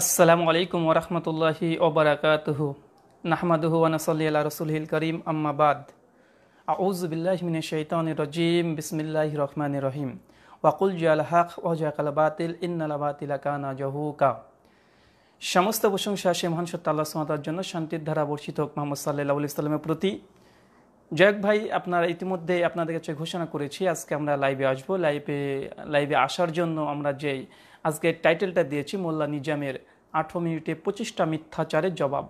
আসসালামু আলাইকুম ওরহমতুল্লাহি ওবরাকাতহু নাহমাদুহু আনসল্লি রসুলহিল করিম আম্মাবাদ আউজবিল্লাহমিন শৈতান রজিম বিসমিল্লাহ রহমান রহিম ওয়াকুল জিয়াল হক ওজাকাল বাতিল ইন্নাল বাতিল কানা জহুকা সমস্ত প্রশংসা সে মহান সত্তা আল্লাহ জন্য শান্তির ধারা বর্ষিত হোক মোহাম্মদ সাল্লাহ ইসলামের প্রতি জয়ক ভাই আপনারা ইতিমধ্যে আপনাদের কাছে ঘোষণা করেছি আজকে আমরা লাইভে আসবো লাইভে লাইভে আসার জন্য আমরা যেই আজকে টাইটেলটা দিয়েছি মোল্লা নিজামের আঠেরো মিনিটে পঁচিশটা মিথ্যাচারের জবাব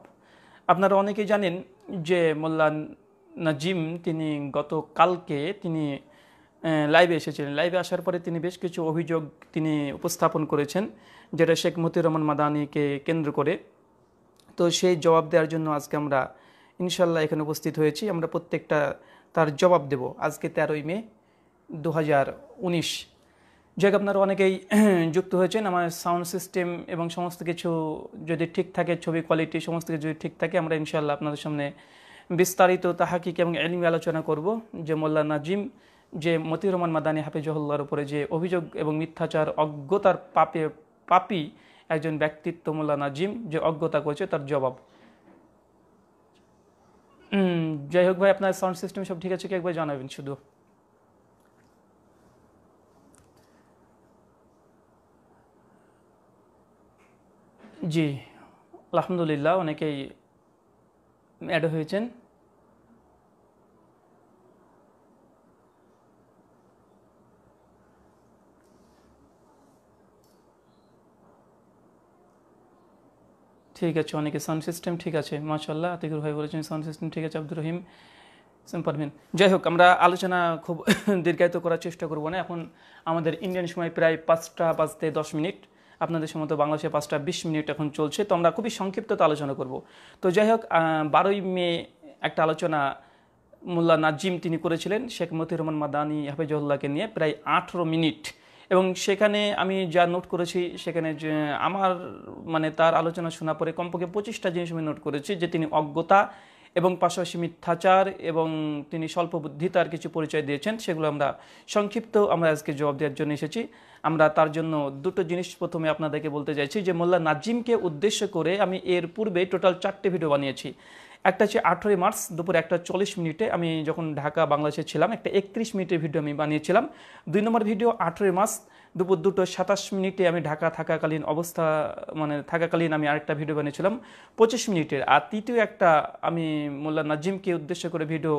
আপনারা অনেকে জানেন যে মোল্লা নাজিম তিনি গতকালকে তিনি লাইভে এসেছিলেন লাইভে আসার পরে তিনি বেশ কিছু অভিযোগ তিনি উপস্থাপন করেছেন যেটা শেখ মতি রহমান মাদানিকে কেন্দ্র করে তো সেই জবাব দেওয়ার জন্য আজকে আমরা ইনশাল্লাহ এখানে উপস্থিত হয়েছি আমরা প্রত্যেকটা তার জবাব দেব আজকে তেরোই মে দু হাজার উনিশ হোক আপনারা অনেকেই যুক্ত হয়েছেন আমার সাউন্ড সিস্টেম এবং সমস্ত কিছু যদি ঠিক থাকে ছবি কোয়ালিটি সমস্ত কিছু যদি ঠিক থাকে আমরা ইনশাল্লাহ আপনাদের সামনে বিস্তারিত তাহাকি এবং এলিমি আলোচনা করব যে মোল্লা নাজিম যে মতির রহমান মাদানী হাফিজহল্লার উপরে যে অভিযোগ এবং মিথ্যাচার অজ্ঞতার পাপে পাপি একজন ব্যক্তিত্ব মোল্লা নাজিম যে অজ্ঞতা করেছে তার জবাব যাই হোক ভাই আপনার সাউন্ড সিস্টেম সব ঠিক আছে কি একবার জানাবেন শুধু জি আলহামদুলিল্লাহ অনেকেই অ্যাড হয়েছেন ঠিক আছে অনেকে সাউন্ড সিস্টেম ঠিক আছে মাশাল্লাহ আতিকুর ভাই বলেছেন সাউন্ড সিস্টেম ঠিক আছে আব্দুর রহিম পারভিন যাই হোক আমরা আলোচনা খুব দীর্ঘায়িত করার চেষ্টা করব না এখন আমাদের ইন্ডিয়ান সময় প্রায় পাঁচটা বাজতে দশ মিনিট আপনাদের সমস্ত বাংলাদেশে পাঁচটা বিশ মিনিট এখন চলছে তো আমরা খুবই সংক্ষিপ্ততা আলোচনা করব তো যাই হোক বারোই মে একটা আলোচনা মোল্লা নাজিম তিনি করেছিলেন শেখ মতি রহমান মাদানি হাফিজুল্লাহকে নিয়ে প্রায় আঠেরো মিনিট এবং সেখানে আমি যা নোট করেছি সেখানে যে আমার মানে তার আলোচনা শোনা পরে কমপক্ষে পঁচিশটা জিনিস আমি নোট করেছি যে তিনি অজ্ঞতা এবং পাশাপাশি মিথ্যাচার এবং তিনি স্বল্প তার কিছু পরিচয় দিয়েছেন সেগুলো আমরা সংক্ষিপ্ত আমরা আজকে জবাব দেওয়ার জন্য এসেছি আমরা তার জন্য দুটো জিনিস প্রথমে আপনাদেরকে বলতে চাইছি যে মোল্লা নাজিমকে উদ্দেশ্য করে আমি এর পূর্বে টোটাল চারটে ভিডিও বানিয়েছি একটা হচ্ছে আঠেরোই মার্চ দুপুর একটা চল্লিশ মিনিটে আমি যখন ঢাকা বাংলাদেশে ছিলাম একটা একত্রিশ মিনিটের ভিডিও আমি বানিয়েছিলাম দুই নম্বর ভিডিও আঠেরোই মার্চ দুপুর দুটো সাতাশ মিনিটে আমি ঢাকা থাকাকালীন অবস্থা মানে থাকাকালীন আমি আরেকটা ভিডিও বানিয়েছিলাম পঁচিশ মিনিটের আর তৃতীয় একটা আমি মোল্লা নাজিমকে উদ্দেশ্য করে ভিডিও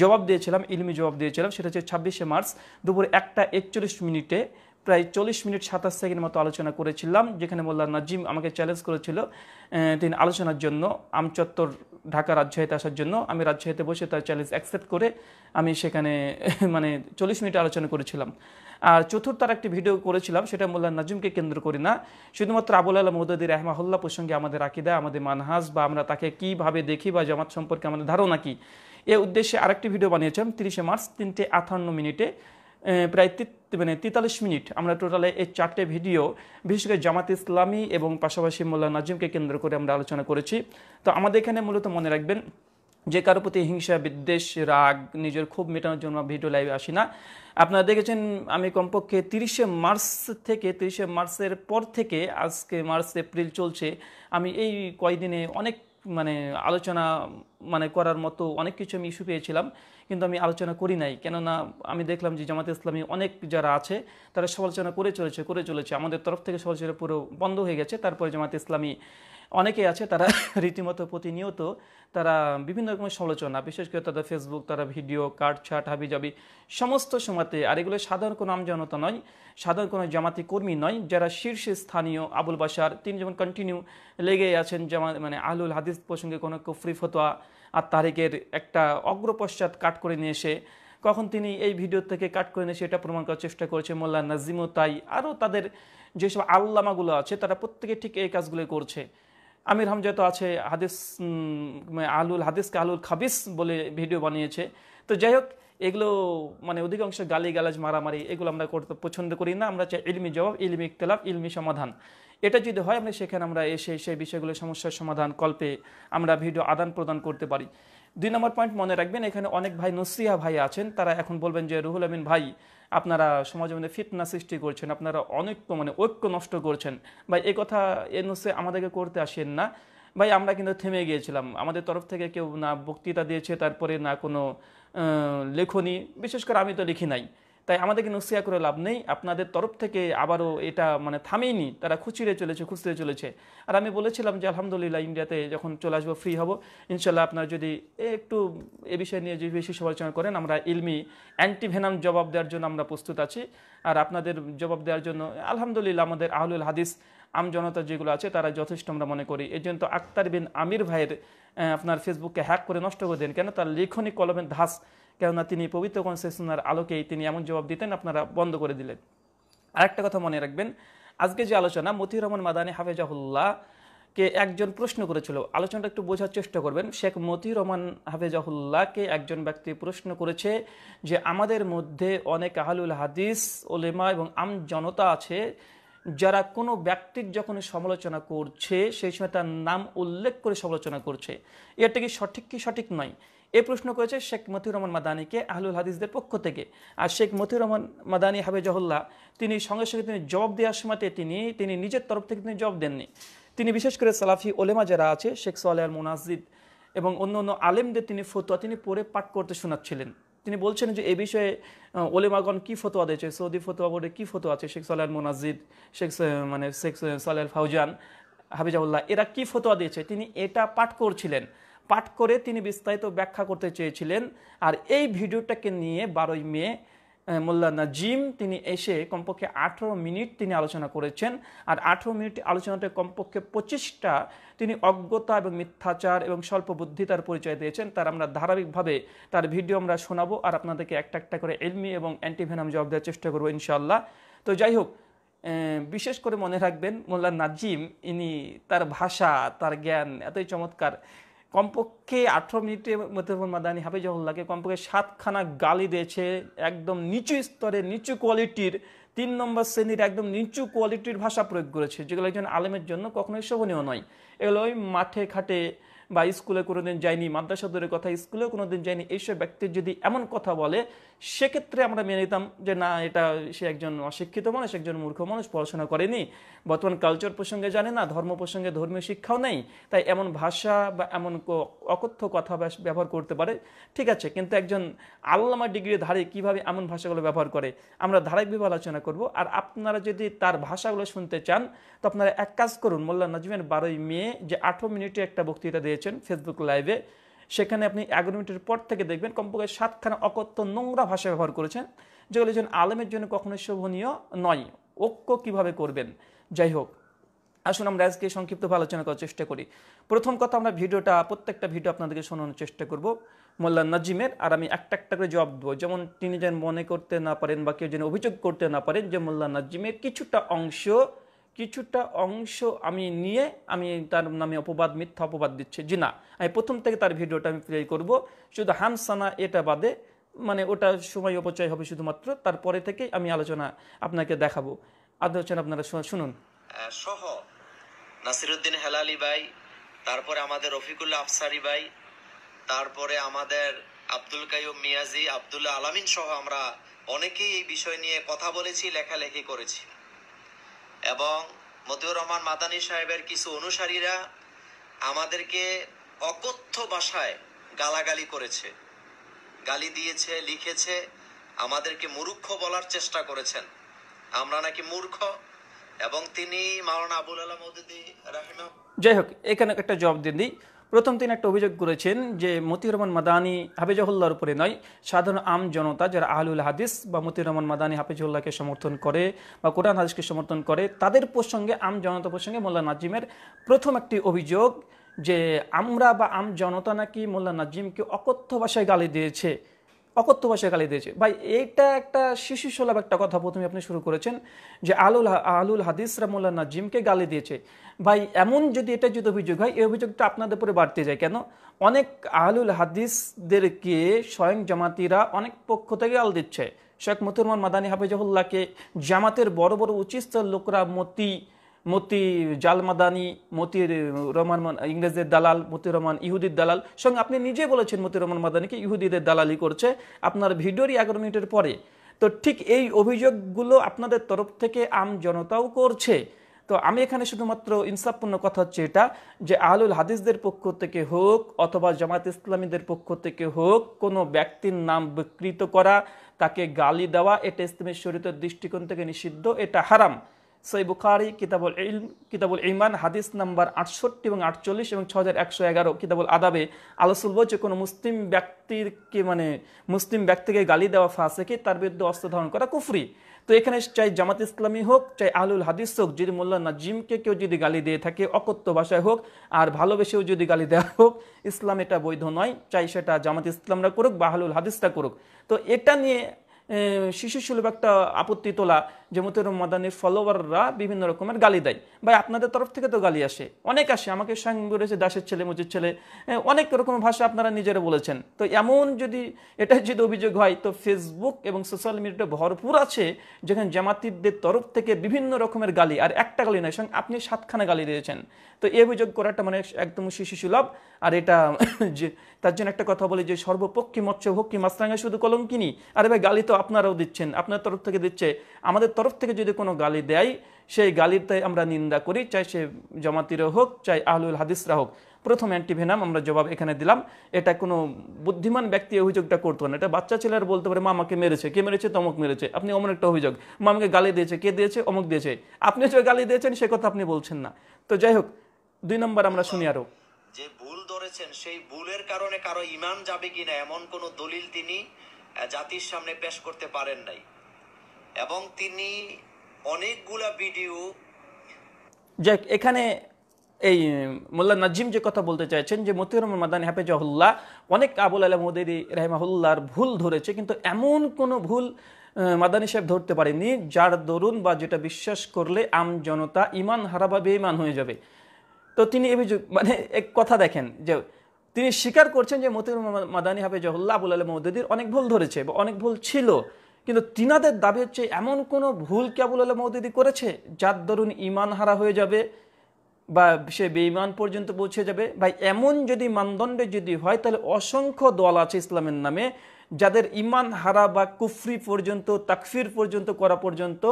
জবাব দিয়েছিলাম ইলমি জবাব দিয়েছিলাম সেটা হচ্ছে ছাব্বিশে মার্চ দুপুর একটা একচল্লিশ মিনিটে প্রায় চল্লিশ মিনিট সাতাশ সেকেন্ড মতো আলোচনা করেছিলাম যেখানে মোল্লা নাজিম আমাকে চ্যালেঞ্জ করেছিল তিনি আলোচনার জন্য আমচত্বর ঢাকা রাজশাহীতে আসার জন্য আমি রাজশাহীতে বসে তার চ্যালেঞ্জ অ্যাকসেপ্ট করে আমি সেখানে মানে চল্লিশ মিনিট আলোচনা করেছিলাম আর চতুর্থ আর একটি ভিডিও করেছিলাম সেটা মোল্লা নাজিমকে কেন্দ্র করি না শুধুমাত্র আবুল আল্লাহ মৌদুদ্দিন রহমাহুল্লাহ প্রসঙ্গে আমাদের আকিদা আমাদের মানহাজ বা আমরা তাকে কীভাবে দেখি বা জামাত সম্পর্কে আমাদের ধারণা কী এ উদ্দেশ্যে আরেকটি ভিডিও বানিয়েছিলাম তিরিশে মার্চ তিনটে আঠান্ন মিনিটে প্রায় মানে তেতাল্লিশ মিনিট আমরা টোটালে এই চারটে ভিডিও বিশেষ করে জামাত ইসলামী এবং পাশাপাশি মোল্লা নাজিমকে কেন্দ্র করে আমরা আলোচনা করেছি তো আমাদের এখানে মূলত মনে রাখবেন যে কারো প্রতি হিংসা বিদ্বেষ রাগ নিজের খুব মেটানোর জন্য ভিডিও লাইভে আসি না আপনারা দেখেছেন আমি কমপক্ষে তিরিশে মার্চ থেকে তিরিশে মার্চের পর থেকে আজকে মার্চ এপ্রিল চলছে আমি এই কয়দিনে অনেক মানে আলোচনা মানে করার মতো অনেক কিছু আমি ইস্যু পেয়েছিলাম কিন্তু আমি আলোচনা করি নাই কেননা আমি দেখলাম যে জামাতে ইসলামী অনেক যারা আছে তারা সমালোচনা করে চলেছে করে চলেছে আমাদের তরফ থেকে সমালোচনা পুরো বন্ধ হয়ে গেছে তারপরে জামাতে ইসলামী অনেকেই আছে তারা রীতিমতো প্রতিনিয়ত তারা বিভিন্ন রকমের সমালোচনা বিশেষ করে তাদের ফেসবুক তারা ভিডিও কার্ড ছাট হাবি জাবি সমস্ত সময়তে আর এগুলো সাধারণ কোনো আমজনতা নয় সাধারণ কোনো জামাতি কর্মী নয় যারা শীর্ষ স্থানীয় আবুল বাসার তিনি যেমন কন্টিনিউ লেগে আছেন জামা মানে আলুল হাদিস প্রসঙ্গে কোনো কফরি ফতোয়া আর তারিখের একটা অগ্রপশ্চাৎ কাট করে নিয়ে এসে কখন তিনি এই ভিডিও থেকে কাট করে নিয়ে সেটা প্রমাণ করার চেষ্টা করেছে মোল্লা নাজিমও তাই আরও তাদের যেসব আল্লামাগুলো আছে তারা প্রত্যেকে ঠিক এই কাজগুলো করছে আমির হামজা তো আছে হাদিস মানে আলুল হাদিসকে আলুল খাবিস বলে ভিডিও বানিয়েছে তো যাই হোক এগুলো মানে অধিকাংশ গালি গালাজ মারামারি এগুলো আমরা করতে পছন্দ করি না আমরা চাই ইলমি জবাব ইলমি ইকতলাফ ইলমি সমাধান এটা যদি হয় আমরা সেখানে আমরা এসে সেই বিষয়গুলো সমস্যার সমাধান কল্পে আমরা ভিডিও আদান প্রদান করতে পারি দুই নম্বর পয়েন্ট মনে রাখবেন এখানে অনেক ভাই নসিয়া ভাই আছেন তারা এখন বলবেন যে রুহুল আমিন ভাই আপনারা সমাজে মধ্যে ফিটনা সৃষ্টি করছেন আপনারা অনৈক্য মানে ঐক্য নষ্ট করছেন ভাই এ কথা এর আমাদেরকে করতে আসেন না ভাই আমরা কিন্তু থেমে গিয়েছিলাম আমাদের তরফ থেকে কেউ না বক্তৃতা দিয়েছে তারপরে না কোনো লেখনী বিশেষ করে আমি তো লিখি নাই তাই আমাদেরকে নসিয়া করে লাভ নেই আপনাদের তরফ থেকে আবারও এটা মানে থামেইনি তারা খুচিরে চলেছে খুচরে চলেছে আর আমি বলেছিলাম যে আলহামদুলিল্লাহ ইন্ডিয়াতে যখন চলে আসবো ফ্রি হব ইনশাল্লাহ আপনার যদি একটু এ বিষয় নিয়ে যদি বেশি সমালোচনা করেন আমরা ইলমি অ্যান্টিভেনাম জবাব দেওয়ার জন্য আমরা প্রস্তুত আছি আর আপনাদের জবাব দেওয়ার জন্য আলহামদুলিল্লাহ আমাদের আহলুল হাদিস আমজনতা যেগুলো আছে তারা যথেষ্ট আমরা মনে করি এর জন্য আক্তার বিন আমির ভাইয়ের আপনার ফেসবুককে হ্যাক করে নষ্ট করে দেন কেন তার লেখনী কলমের ধাস কেননা তিনি পবিত্র কনসেশনার আলোকেই তিনি এমন জবাব দিতেন আপনারা বন্ধ করে দিলেন আরেকটা কথা মনে রাখবেন আজকে যে আলোচনা মতি রহমান মাদানী হাফেজাহুল্লাহ কে একজন প্রশ্ন করেছিল আলোচনাটা একটু বোঝার চেষ্টা করবেন শেখ মতি রহমান হাফেজাহুল্লাহকে একজন ব্যক্তি প্রশ্ন করেছে যে আমাদের মধ্যে অনেক আহলুল হাদিস ওলেমা এবং আম জনতা আছে যারা কোনো ব্যক্তির যখন সমালোচনা করছে সেই সময় তার নাম উল্লেখ করে সমালোচনা করছে এটা কি সঠিক কি সঠিক নয় এ প্রশ্ন করেছে শেখ মতিউর রহমান মাদানিকে আহলুল হাদিসদের পক্ষ থেকে আর শেখ মতিউর রহমান মাদানি জহল্লা তিনি সঙ্গে সঙ্গে তিনি জবাব দেওয়ার সময়তে তিনি তিনি নিজের তরফ থেকে তিনি জবাব দেননি তিনি বিশেষ করে সালাফি ওলেমা যারা আছে শেখ সোয়ালে আল মুনাজিদ এবং অন্য অন্য আলেমদের তিনি ফতোয়া তিনি পড়ে পাঠ করতে শোনাচ্ছিলেন তিনি বলছেন যে এ বিষয়ে ওলেমাগণ কী ফতোয়া দিয়েছে সৌদি ফতোয়া বোর্ডে কী ফতোয়া আছে শেখ সোয়াল মোনাজিদ শেখ মানে শেখ সোয়াল ফাউজান হাবিজাউল্লাহ এরা কী ফতোয়া দিয়েছে তিনি এটা পাঠ করছিলেন পাঠ করে তিনি বিস্তারিত ব্যাখ্যা করতে চেয়েছিলেন আর এই ভিডিওটাকে নিয়ে বারোই মে মোল্লা নাজিম তিনি এসে কমপক্ষে আঠেরো মিনিট তিনি আলোচনা করেছেন আর আঠেরো মিনিট আলোচনাতে কমপক্ষে পঁচিশটা তিনি অজ্ঞতা এবং মিথ্যাচার এবং স্বল্প বুদ্ধিতার পরিচয় দিয়েছেন তার আমরা ধারাবাহিকভাবে তার ভিডিও আমরা শোনাবো আর আপনাদেরকে একটা একটা করে এলমি এবং অ্যান্টিভেনাম জবাব দেওয়ার চেষ্টা করবো ইনশাল্লাহ তো যাই হোক বিশেষ করে মনে রাখবেন মোল্লা নাজিম ইনি তার ভাষা তার জ্ঞান এতই চমৎকার কমপক্ষে আঠেরো মিনিটে মধ্যে মাদানি হাফিজাহুল্লাহকে কমপক্ষে সাতখানা গালি দিয়েছে একদম নিচু স্তরে নিচু কোয়ালিটির তিন নম্বর শ্রেণীর একদম নিচু কোয়ালিটির ভাষা প্রয়োগ করেছে যেগুলো একজন আলেমের জন্য কখনোই শোভনীয় নয় এগুলো মাঠে ঘাটে বা স্কুলে কোনো দিন যায়নি মাদ্রাসা দূরের কথা স্কুলেও কোনো দিন যায়নি এইসব ব্যক্তি যদি এমন কথা বলে সেক্ষেত্রে আমরা মেনে নিতাম যে না এটা সে একজন অশিক্ষিত মানুষ একজন মূর্খ মানুষ পড়াশোনা করেনি বর্তমান কালচার প্রসঙ্গে জানে না ধর্ম প্রসঙ্গে ধর্মীয় শিক্ষাও নেই তাই এমন ভাষা বা এমন অকথ্য কথা ব্যবহার করতে পারে ঠিক আছে কিন্তু একজন আল্লামা ডিগ্রি ধারে কিভাবে এমন ভাষাগুলো ব্যবহার করে আমরা ধারাবাহিকভাবে আলোচনা করব আর আপনারা যদি তার ভাষাগুলো শুনতে চান তো আপনারা এক কাজ করুন মোল্লা নাজমের বারোই মে যে আঠেরো মিনিটে একটা বক্তৃতা দিয়েছে দিয়েছেন ফেসবুক লাইভে সেখানে আপনি এগারো মিনিটের পর থেকে দেখবেন কমপক্ষে সাতখানা অকত্য নোংরা ভাষা ব্যবহার করেছেন যেগুলো একজন আলেমের জন্য কখনোই শোভনীয় নয় ঐক্য কিভাবে করবেন যাই হোক আসুন আমরা আজকে সংক্ষিপ্তভাবে আলোচনা করার চেষ্টা করি প্রথম কথা আমরা ভিডিওটা প্রত্যেকটা ভিডিও আপনাদেরকে শোনানোর চেষ্টা করব মোল্লা নাজিমের আর আমি একটা একটা করে জবাব দেবো যেমন তিনি যেন মনে করতে না পারেন বা কেউ যেন অভিযোগ করতে না পারেন যে মোল্লা নাজিমের কিছুটা অংশ কিছুটা অংশ আমি নিয়ে আমি তার নামে অপবাদ মিথ্যা অপবাদ দিচ্ছি জি না আমি প্রথম থেকে তার ভিডিওটা আমি প্লে করব শুধু হানসানা এটা বাদে মানে ওটা সময় অপচয় হবে শুধুমাত্র তারপরে থেকেই আমি আলোচনা আপনাকে দেখাবো আলোচনা আপনারা শুনুন সহ নাসিরুদ্দিন হেলালি ভাই তারপরে আমাদের রফিকুল্লা আফসারি ভাই তারপরে আমাদের আব্দুল কাইম মিয়াজি আবদুল্লাহ আলামিন সহ আমরা অনেকেই এই বিষয় নিয়ে কথা বলেছি লেখালেখি করেছি এবং মতিউর রহমান মাদানী সাহেবের কিছু অনুসারীরা আমাদেরকে অকথ্য ভাষায় গালাগালি করেছে গালি দিয়েছে লিখেছে আমাদেরকে মূর্খ বলার চেষ্টা করেছেন আমরা নাকি মূর্খ এবং তিনি মাওলানা আবুল আলম যাই হোক এখানে একটা জবাব দিন দিই প্রথম তিনি একটা অভিযোগ করেছেন যে মতিউর রহমান মাদানি হাফেজহুল্লার উপরে নয় সাধারণ আম জনতা যারা আহলুল হাদিস বা মতিউর রহমান মাদানি হাফেজুল্লাহকে সমর্থন করে বা কোরআন হাদিসকে সমর্থন করে তাদের প্রসঙ্গে আম জনতা প্রসঙ্গে মোল্লা নাজিমের প্রথম একটি অভিযোগ যে আমরা বা আম জনতা নাকি মোল্লা নাজিমকে অকথ্য ভাষায় গালি দিয়েছে অকথ্য ভাষায় গালি দিয়েছে ভাই এইটা একটা শিশু সুলভ একটা কথা প্রথমে আপনি শুরু করেছেন যে আলুল আলুল হাদিস রামুল্লা নাজিমকে গালি দিয়েছে ভাই এমন যদি এটা যদি অভিযোগ হয় এই অভিযোগটা আপনাদের উপরে বাড়তে যায় কেন অনেক আহলুল হাদিসদেরকে স্বয়ং জামাতিরা অনেক পক্ষ থেকে গাল দিচ্ছে শেখ মতুরমান মাদানী হাফিজাহুল্লাহকে জামাতের বড় বড় উচিস্তর লোকরা মতি মতি জালমাদানি মতির রহমান ইংরেজদের দালাল মতি রহমান ইহুদির দালাল সঙ্গে আপনি নিজে বলেছেন মতি রহমান মাদানিকে ইহুদিদের দালালি করছে আপনার ভিডিওরই এগারো মিনিটের পরে তো ঠিক এই অভিযোগগুলো আপনাদের তরফ থেকে আম জনতাও করছে তো আমি এখানে শুধুমাত্র ইনসাফপূর্ণ কথা হচ্ছে এটা যে আহলুল হাদিসদের পক্ষ থেকে হোক অথবা জামাত ইসলামীদের পক্ষ থেকে হোক কোনো ব্যক্তির নাম বিকৃত করা তাকে গালি দেওয়া এটা ইসলামের শরীরের দৃষ্টিকোণ থেকে নিষিদ্ধ এটা হারাম সই বুখারি কিতাবুল ইলম কিতাবুল ইমান হাদিস নাম্বার আটষট্টি এবং আটচল্লিশ এবং ছ হাজার একশো এগারো কিতাবুল আদাবে আলোচনা বলছে কোনো মুসলিম ব্যক্তিরকে মানে মুসলিম ব্যক্তিকে গালি দেওয়া ফাঁসে কি তার বিরুদ্ধে অস্ত্র ধারণ করা কুফরি তো এখানে চাই জামাত ইসলামী হোক চাই আহলুল হাদিস হোক যদি মোল্লা নাজিমকে কেউ যদি গালি দিয়ে থাকে অকথ্য ভাষায় হোক আর ভালোবেসেও যদি গালি দেওয়া হোক ইসলাম এটা বৈধ নয় চাই সেটা জামাত ইসলামরা করুক বা আহলুল হাদিসটা করুক তো এটা নিয়ে শিশু সুলভ একটা আপত্তি তোলা জমতের মাদানির ফলোয়াররা বিভিন্ন রকমের গালি দেয় ভাই আপনাদের তরফ থেকে তো গালি আসে অনেক আসে আমাকে সঙ্গে বলেছে দাসের ছেলে মুজির ছেলে অনেক রকম ভাষা আপনারা নিজেরা বলেছেন তো এমন যদি এটা যদি অভিযোগ হয় তো ফেসবুক এবং সোশ্যাল মিডিয়াতে ভরপুর আছে যেখানে জামাতিদের তরফ থেকে বিভিন্ন রকমের গালি আর একটা গালি নয় সঙ্গে আপনি সাতখানা গালি দিয়েছেন তো এই অভিযোগ করাটা মানে একদম সুলভ আর এটা যে তার জন্য একটা কথা বলি যে সর্বপক্ষী মৎস্য ভক্ষী মাছরাঙ্গা শুধু কিনি আরে ভাই গালি তো আপনারাও দিচ্ছেন আপনার তরফ থেকে দিচ্ছে আমাদের তরফ তরফ থেকে যদি কোনো গালি দেয় সেই গালিতে আমরা নিন্দা করি চাই সে জামাতিরা হোক চাই আহলুল হাদিসরা হোক প্রথম অ্যান্টিভেনাম আমরা জবাব এখানে দিলাম এটা কোনো বুদ্ধিমান ব্যক্তি অভিযোগটা করতো না এটা বাচ্চা ছেলেরা বলতে পারে মামাকে মেরেছে কে মেরেছে তমক মেরেছে আপনি অমন একটা অভিযোগ মামাকে গালি দিয়েছে কে দিয়েছে অমুক দিয়েছে আপনি যে গালি দিয়েছেন সে কথা আপনি বলছেন না তো যাই হোক দুই নম্বর আমরা শুনি আরো যে ভুল ধরেছেন সেই ভুলের কারণে কারো ইমান যাবে কিনা এমন কোনো দলিল তিনি জাতির সামনে পেশ করতে পারেন নাই এবং তিনি অনেকগুলা ভিডিও যাক এখানে এই মোল্লা নাজিম যে কথা বলতে চাইছেন যে মতিউর মাদানী হাফেজাহুল্লাহ অনেক আবুল আলম মোদেরি রেহমাহুল্লাহর ভুল ধরেছে কিন্তু এমন কোনো ভুল মাদানী সাহেব ধরতে পারেনি যার দরুন বা যেটা বিশ্বাস করলে আম জনতা ইমান হারাবা বেইমান হয়ে যাবে তো তিনি এ মানে এক কথা দেখেন যে তিনি স্বীকার করছেন যে মতিউর মাদানী হাফেজাহুল্লাহ আবুল আলম মৌদুদির অনেক ভুল ধরেছে বা অনেক ভুল ছিল কিন্তু তিনাদের দাবি হচ্ছে এমন কোনো ভুল আলম মৌদিদি করেছে যার দরুন ইমান হারা হয়ে যাবে বা সে বেঈমান পর্যন্ত পৌঁছে যাবে বা এমন যদি মানদণ্ডে যদি হয় তাহলে অসংখ্য দল আছে ইসলামের নামে যাদের ইমান হারা বা কুফরি পর্যন্ত তাকফির পর্যন্ত করা পর্যন্ত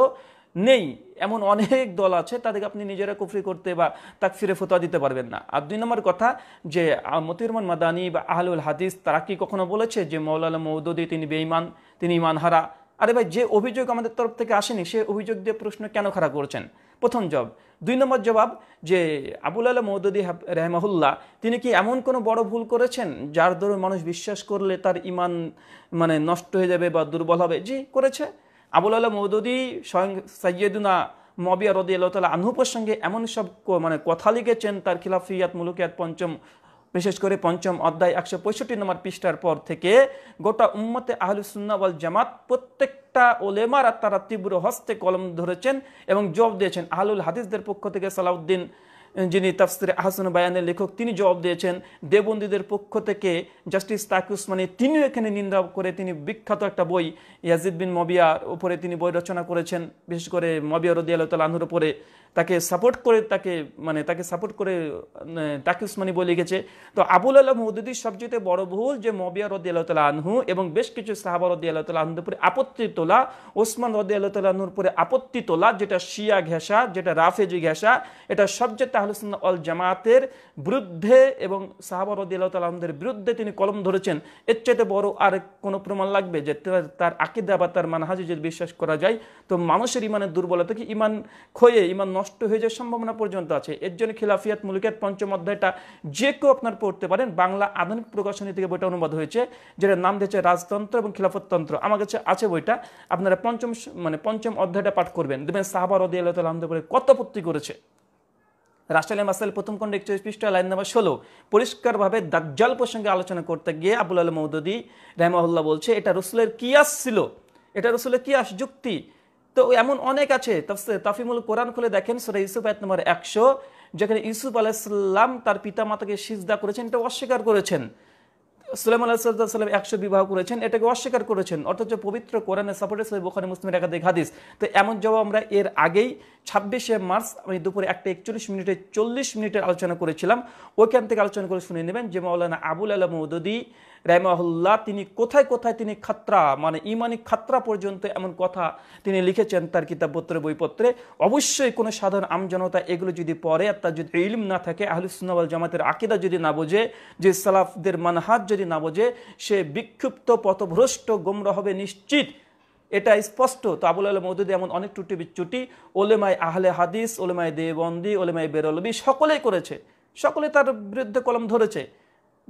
নেই এমন অনেক দল আছে তাদেরকে আপনি নিজেরা কুফরি করতে বা তাকফিরে ফোতা দিতে পারবেন না আর দুই নম্বর কথা যে মতিরমান মাদানি বা আহলুল হাদিস তারা কি কখনো বলেছে যে মৌলাল মৌদুদি তিনি বেঈমান তিনি ইমান হারা আরে ভাই যে অভিযোগ আমাদের তরফ থেকে আসেনি সে অভিযোগ দিয়ে প্রশ্ন কেন খারাপ করছেন প্রথম জব দুই নম্বর জবাব যে আবুল আলা মৌদুদি রেহমাহুল্লাহ তিনি কি এমন কোনো বড় ভুল করেছেন যার দরুন মানুষ বিশ্বাস করলে তার ইমান মানে নষ্ট হয়ে যাবে বা দুর্বল হবে জি করেছে আবুল আলা মৌদুদি স্বয়ং সৈয়দুনা মবিয়া রদি আল্লাহ তালা আনহুপের সঙ্গে এমন সব মানে কথা লিখেছেন তার খিলাফিয়াত মুলুকিয়াত পঞ্চম বিশেষ করে পঞ্চম অধ্যায় একশো পঁয়ষট্টি নম্বর পৃষ্ঠার পর থেকে গোটা উম্মতে আহলুসুন্নাওয়াল জামাত প্রত্যেকটা ওলেমারা তারা তীব্র হস্তে কলম ধরেছেন এবং জব দিয়েছেন আহলুল হাদিসদের পক্ষ থেকে সালাউদ্দিন যিনি তাফসির আহসান বায়ানের লেখক তিনি জবাব দিয়েছেন দেবন্দীদের পক্ষ থেকে জাস্টিস তাকুসমানি তিনিও এখানে নিন্দা করে তিনি বিখ্যাত একটা বই ইয়াজিদ বিন মবিয়ার উপরে তিনি বই রচনা করেছেন বিশেষ করে মবিয়া রদিয়াল তালাহুর উপরে তাকে সাপোর্ট করে তাকে মানে তাকে সাপোর্ট করে মানে তাকে উসমানি বলে গেছে তো আবুল আল্লাহ মহদুদ্দির সবচেয়ে বড় ভুল যে মবিয়া রদি আল্লাহ তালা আনহু এবং বেশ কিছু সাহাবা রদি আল্লাহ তালা আনহুর উপরে আপত্তি তোলা ওসমান রদি আল্লাহ তালা আনহুর উপরে আপত্তি তোলা যেটা শিয়া ঘেঁষা যেটা রাফেজি ঘেঁষা এটা সবচেয়ে তাহলে অল জামাতের বিরুদ্ধে এবং সাহাবা রদি আল্লাহ তালা আহমদের বিরুদ্ধে তিনি কলম ধরেছেন এর চাইতে বড় আর কোনো প্রমাণ লাগবে যে তার আকিদা বা তার মানহাজি যদি বিশ্বাস করা যায় তো মানুষের ইমানের কি ইমান ক্ষয়ে ইমান নষ্ট হয়ে যাওয়ার সম্ভাবনা পর্যন্ত আছে এর জন্য খিলাফিয়াত মুলিকাত পঞ্চম অধ্যায়টা যে কেউ আপনার পড়তে পারেন বাংলা আধুনিক প্রকাশনী থেকে বইটা অনুবাদ হয়েছে যেটা নাম দিয়েছে রাজতন্ত্র এবং খিলাফতন্ত্র আমার কাছে আছে বইটা আপনারা পঞ্চম মানে পঞ্চম অধ্যায়টা পাঠ করবেন দেখবেন সাহাবার অদি আল্লাহ তাল্লাহ কত পত্তি করেছে রাশালে মাসাল প্রথম খন্ড একচল্লিশ পৃষ্ঠা লাইন নাম্বার ষোলো পরিষ্কারভাবে দাজ্জাল প্রসঙ্গে আলোচনা করতে গিয়ে আবুল আলম মৌদুদি রেহমাউল্লাহ বলছে এটা রসুলের কিয়াস ছিল এটা রসুলের কিয়াস যুক্তি তো এমন অনেক আছে তাফিমুল কোরআন খুলে দেখেন সেটা ইউসুফ আয়াত নম্বর একশো যেখানে ইউসুফ আলাহিসাল্লাম তার পিতা মাতাকে সিজদা করেছেন এটা অস্বীকার করেছেন সুলাইম আলাহিসাল্লাম একশো বিবাহ করেছেন এটাকে অস্বীকার করেছেন অথচ পবিত্র কোরআনে সাপোর্টে সৈব ওখানে মুসলিমের একাধিক হাদিস তো এমন জবাব আমরা এর আগেই ছাব্বিশে মার্চ আমি দুপুরে একটা একচল্লিশ মিনিটে চল্লিশ মিনিটের আলোচনা করেছিলাম ওইখান থেকে আলোচনা করে শুনে নেবেন যে মৌলানা আবুল আলম উদদি রাইমাহুল্লাহ তিনি কোথায় কোথায় তিনি খাত্রা মানে ইমানি খাত্রা পর্যন্ত এমন কথা তিনি লিখেছেন তার কিতাবপত্রে বইপত্রে অবশ্যই কোনো সাধারণ আমজনতা এগুলো যদি পড়ে আর তার যদি ইলিম না থাকে আহলুসনাবাল জামাতের আকিদা যদি না বোঝে যে সালাফদের মানহাত যদি না বোঝে সে বিক্ষুব্ধ পথভ্রষ্ট গোমরা হবে নিশ্চিত এটা স্পষ্ট তো আবুল আলম মৌদুদি এমন অনেক টুটি বিচ্ছুটি ওলেমাই আহলে হাদিস ওলেমাই দেবন্দি ওলেমাই বেরলবি সকলেই করেছে সকলে তার বিরুদ্ধে কলম ধরেছে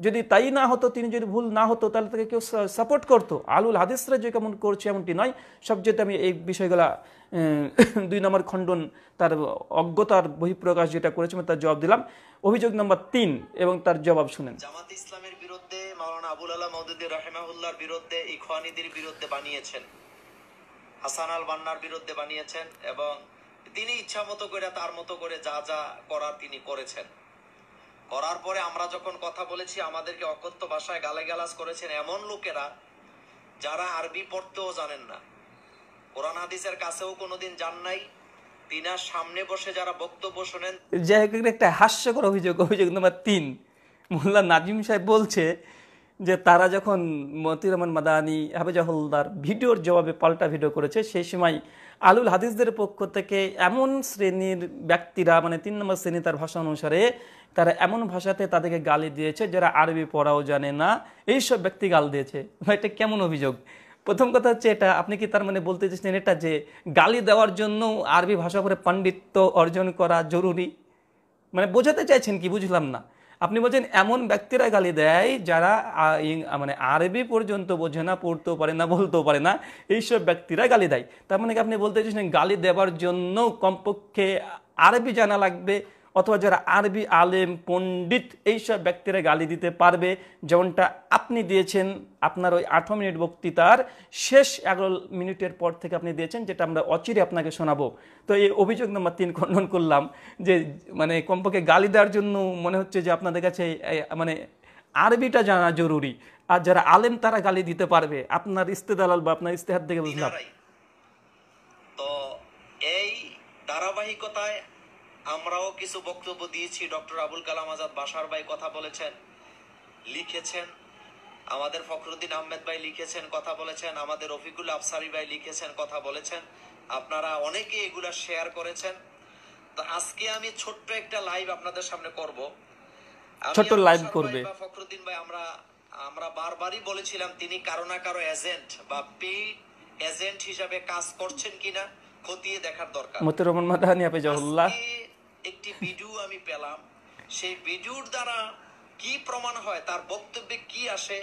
যদি তাই না হতো তিনি যদি ভুল না হতো তাহলে তাকে কেউ সাপোর্ট করতো আলুল হাদিসরা যে কেমন করছে এমনটি নয় সবচেয়ে আমি এই বিষয়গুলা দুই নম্বর খণ্ডন তার অজ্ঞতার বহিঃপ্রকাশ যেটা করেছে তার জবাব দিলাম অভিযোগ নম্বর তিন এবং তার জবাব শুনেন জামাত ইসলামের বিরুদ্ধে মাওলানা আবুল আলা মৌদুদ্দি রাহেমাহুল্লার বিরুদ্ধে ইখওয়ানিদের বিরুদ্ধে বানিয়েছেন হাসান আল বান্নার বিরুদ্ধে বানিয়েছেন এবং তিনি ইচ্ছা মতো করে তার মতো করে যা যা করার তিনি করেছেন করার পরে আমরা যখন কথা বলেছি আমাদেরকে অকথ্য ভাষায় গালাগালাজ করেছেন এমন লোকেরা যারা আরবি পড়তেও জানেন না কোরআন হাদিসের কাছেও কোনোদিন যান নাই তিনার সামনে বসে যারা বক্তব্য শোনেন যাই হোক একটা হাস্যকর অভিযোগ অভিযোগ নম্বর তিন মোল্লা নাজিম সাহেব বলছে যে তারা যখন মতির রহমান মাদানি হলদার ভিডিওর জবাবে পাল্টা ভিডিও করেছে সেই সময় আলুল হাদিসদের পক্ষ থেকে এমন শ্রেণীর ব্যক্তিরা মানে তিন নম্বর শ্রেণী তার ভাষা অনুসারে তারা এমন ভাষাতে তাদেরকে গালি দিয়েছে যারা আরবি পড়াও জানে না এইসব ব্যক্তি গাল দিয়েছে এটা কেমন অভিযোগ প্রথম কথা হচ্ছে এটা আপনি কি তার মানে বলতে চাইছেন এটা যে গালি দেওয়ার জন্য আরবি ভাষা করে পাণ্ডিত্য অর্জন করা জরুরি মানে বোঝাতে চাইছেন কি বুঝলাম না আপনি বলছেন এমন ব্যক্তিরা গালি দেয় যারা মানে আরবি পর্যন্ত বোঝে না পড়তেও পারে না বলতেও পারে না এইসব ব্যক্তিরা গালি দেয় তার মানে কি আপনি বলতে চাইছেন গালি দেওয়ার জন্য কমপক্ষে আরবি জানা লাগবে অথবা যারা আরবি আলেম পণ্ডিত এইসব ব্যক্তিরা গালি দিতে পারবে যেমনটা আপনি দিয়েছেন আপনার ওই আঠারো মিনিট বক্তৃতার শেষ এগারো মিনিটের পর থেকে আপনি দিয়েছেন যেটা আমরা অচিরে আপনাকে শোনাবো তো এই অভিযোগ নম্বর তিন খণ্ডন করলাম যে মানে কম্পকে গালি দেওয়ার জন্য মনে হচ্ছে যে আপনাদের কাছে মানে আরবিটা জানা জরুরি আর যারা আলেম তারা গালি দিতে পারবে আপনার দালাল বা আপনার ইস্তেহার দিকে বুঝলাম তো এই ধারাবাহিকতায় আমরাও কিছু বক্তব্য দিয়েছি ডক্টর আবুল কালাম আজাদ বাসার ভাই কথা বলেছেন লিখেছেন আমাদের ফখরুদ্দিন আহমেদ ভাই লিখেছেন কথা বলেছেন আমাদের রফিকুল আফসারি ভাই লিখেছেন কথা বলেছেন আপনারা অনেকে এগুলা শেয়ার করেছেন তো আজকে আমি ছোট্ট একটা লাইভ আপনাদের সামনে করব ছোট্ট লাইভ করবে ফখরুদ্দিন ভাই আমরা আমরা বারবারই বলেছিলাম তিনি কারো না কারো এজেন্ট বা পেইড এজেন্ট হিসাবে কাজ করছেন কিনা খতিয়ে দেখার দরকার মুতরমন মাদানি আপে জহুল্লাহ একটি ভিডিও আমি পেলাম সেই ভিডিওর দ্বারা কি প্রমাণ হয় তার বক্তব্যে কি আসে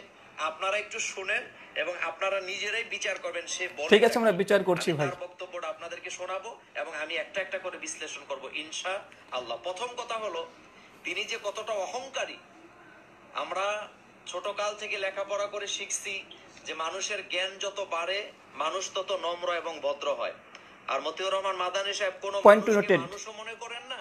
আপনারা একটু শুনেন এবং আপনারা নিজেরাই বিচার করবেন সে ঠিক আছে আমরা বিচার করছি ভাই বক্তব্যটা আপনাদেরকে শোনাবো এবং আমি একটা একটা করে বিশ্লেষণ করব ইনশা আল্লাহ প্রথম কথা হলো তিনি যে কতটা অহংকারী আমরা ছোটকাল থেকে লেখাপড়া করে শিখছি যে মানুষের জ্ঞান যত বাড়ে মানুষ তত নম্র এবং ভদ্র হয় আর মতিউর রহমান মাদানী সাহেব কোনো মানুষও মনে করেন না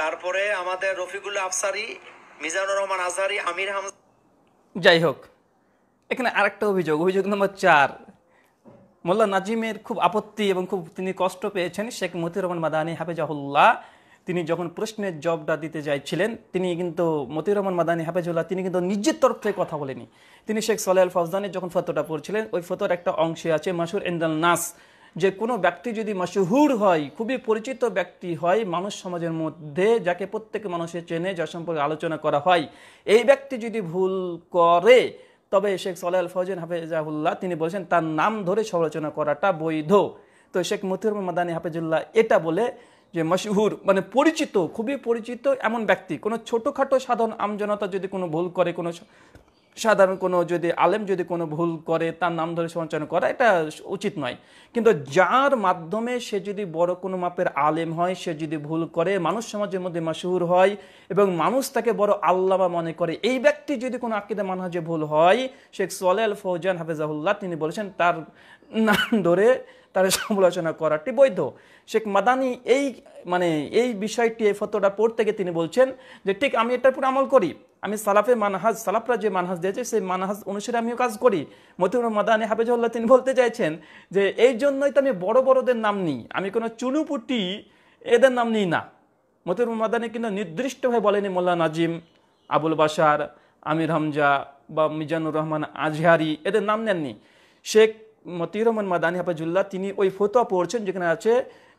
তারপরে আমাদের রফিকুল আফসারি মিজানুর রহমান আজহারি আমির হামজা যাই হোক এখানে আরেকটা অভিযোগ অভিযোগ নম্বর চার মোল্লা নাজিমের খুব আপত্তি এবং খুব তিনি কষ্ট পেয়েছেন শেখ মতি রহমান মাদানি হাফেজাহুল্লাহ তিনি যখন প্রশ্নের জবটা দিতে যাইছিলেন তিনি কিন্তু মতি রহমান মাদানি হাফেজুল্লাহ তিনি কিন্তু নিজের তরফ থেকে কথা বলেনি তিনি শেখ সোলাইল ফৌজদানের যখন ফতোটা পড়ছিলেন ওই ফতোর একটা অংশে আছে মাসুর এন্দাল নাস যে কোনো ব্যক্তি যদি মশহুর হয় খুবই পরিচিত ব্যক্তি হয় মানুষ সমাজের মধ্যে যাকে প্রত্যেক মানুষের চেনে যা সম্পর্কে আলোচনা করা হয় এই ব্যক্তি যদি ভুল করে তবে শেখ সালাহ আল হাফেজাহুল্লাহ তিনি বলেছেন তার নাম ধরে সমালোচনা করাটা বৈধ তো শেখ মথুর মাদানী হাফেজুল্লাহ এটা বলে যে মশহুর মানে পরিচিত খুবই পরিচিত এমন ব্যক্তি কোনো ছোটোখাটো সাধারণ আমজনতা যদি কোনো ভুল করে কোনো সাধারণ কোনো যদি আলেম যদি কোনো ভুল করে তার নাম ধরে সমালোচনা করা এটা উচিত নয় কিন্তু যার মাধ্যমে সে যদি বড় কোনো মাপের আলেম হয় সে যদি ভুল করে মানুষ সমাজের মধ্যে মাসুর হয় এবং মানুষ তাকে বড় আল্লামা মনে করে এই ব্যক্তি যদি কোনো আকিদা মানহাজে ভুল হয় শেখ সোয়ালে আল ফৌজান হাফেজাহুল্লাহ তিনি বলেছেন তার নাম ধরে তার সমালোচনা করাটি বৈধ শেখ মাদানি এই মানে এই বিষয়টি এই ফতোটা পড়তে গিয়ে তিনি বলছেন যে ঠিক আমি এটার উপর আমল করি আমি সালাফে মানহাজ সালাফরা যে মানহাজ দিয়েছে সেই মানহাজ অনুসারে আমিও কাজ করি মতিউর মাদানি হাফেজুল্লাহ তিনি বলতে চাইছেন যে এই জন্যই তো আমি বড় বড়দের নাম নিই আমি কোনো চুনুপুটি এদের নাম নিই না মতিউর মাদানি কিন্তু নির্দিষ্টভাবে বলেনি মোল্লা নাজিম আবুল বাসার আমির হামজা বা মিজানুর রহমান আজহারি এদের নাম নেননি শেখ মতিউর রহমান মাদানি হাফেজুল্লাহ তিনি ওই ফতোয়া পড়ছেন যেখানে আছে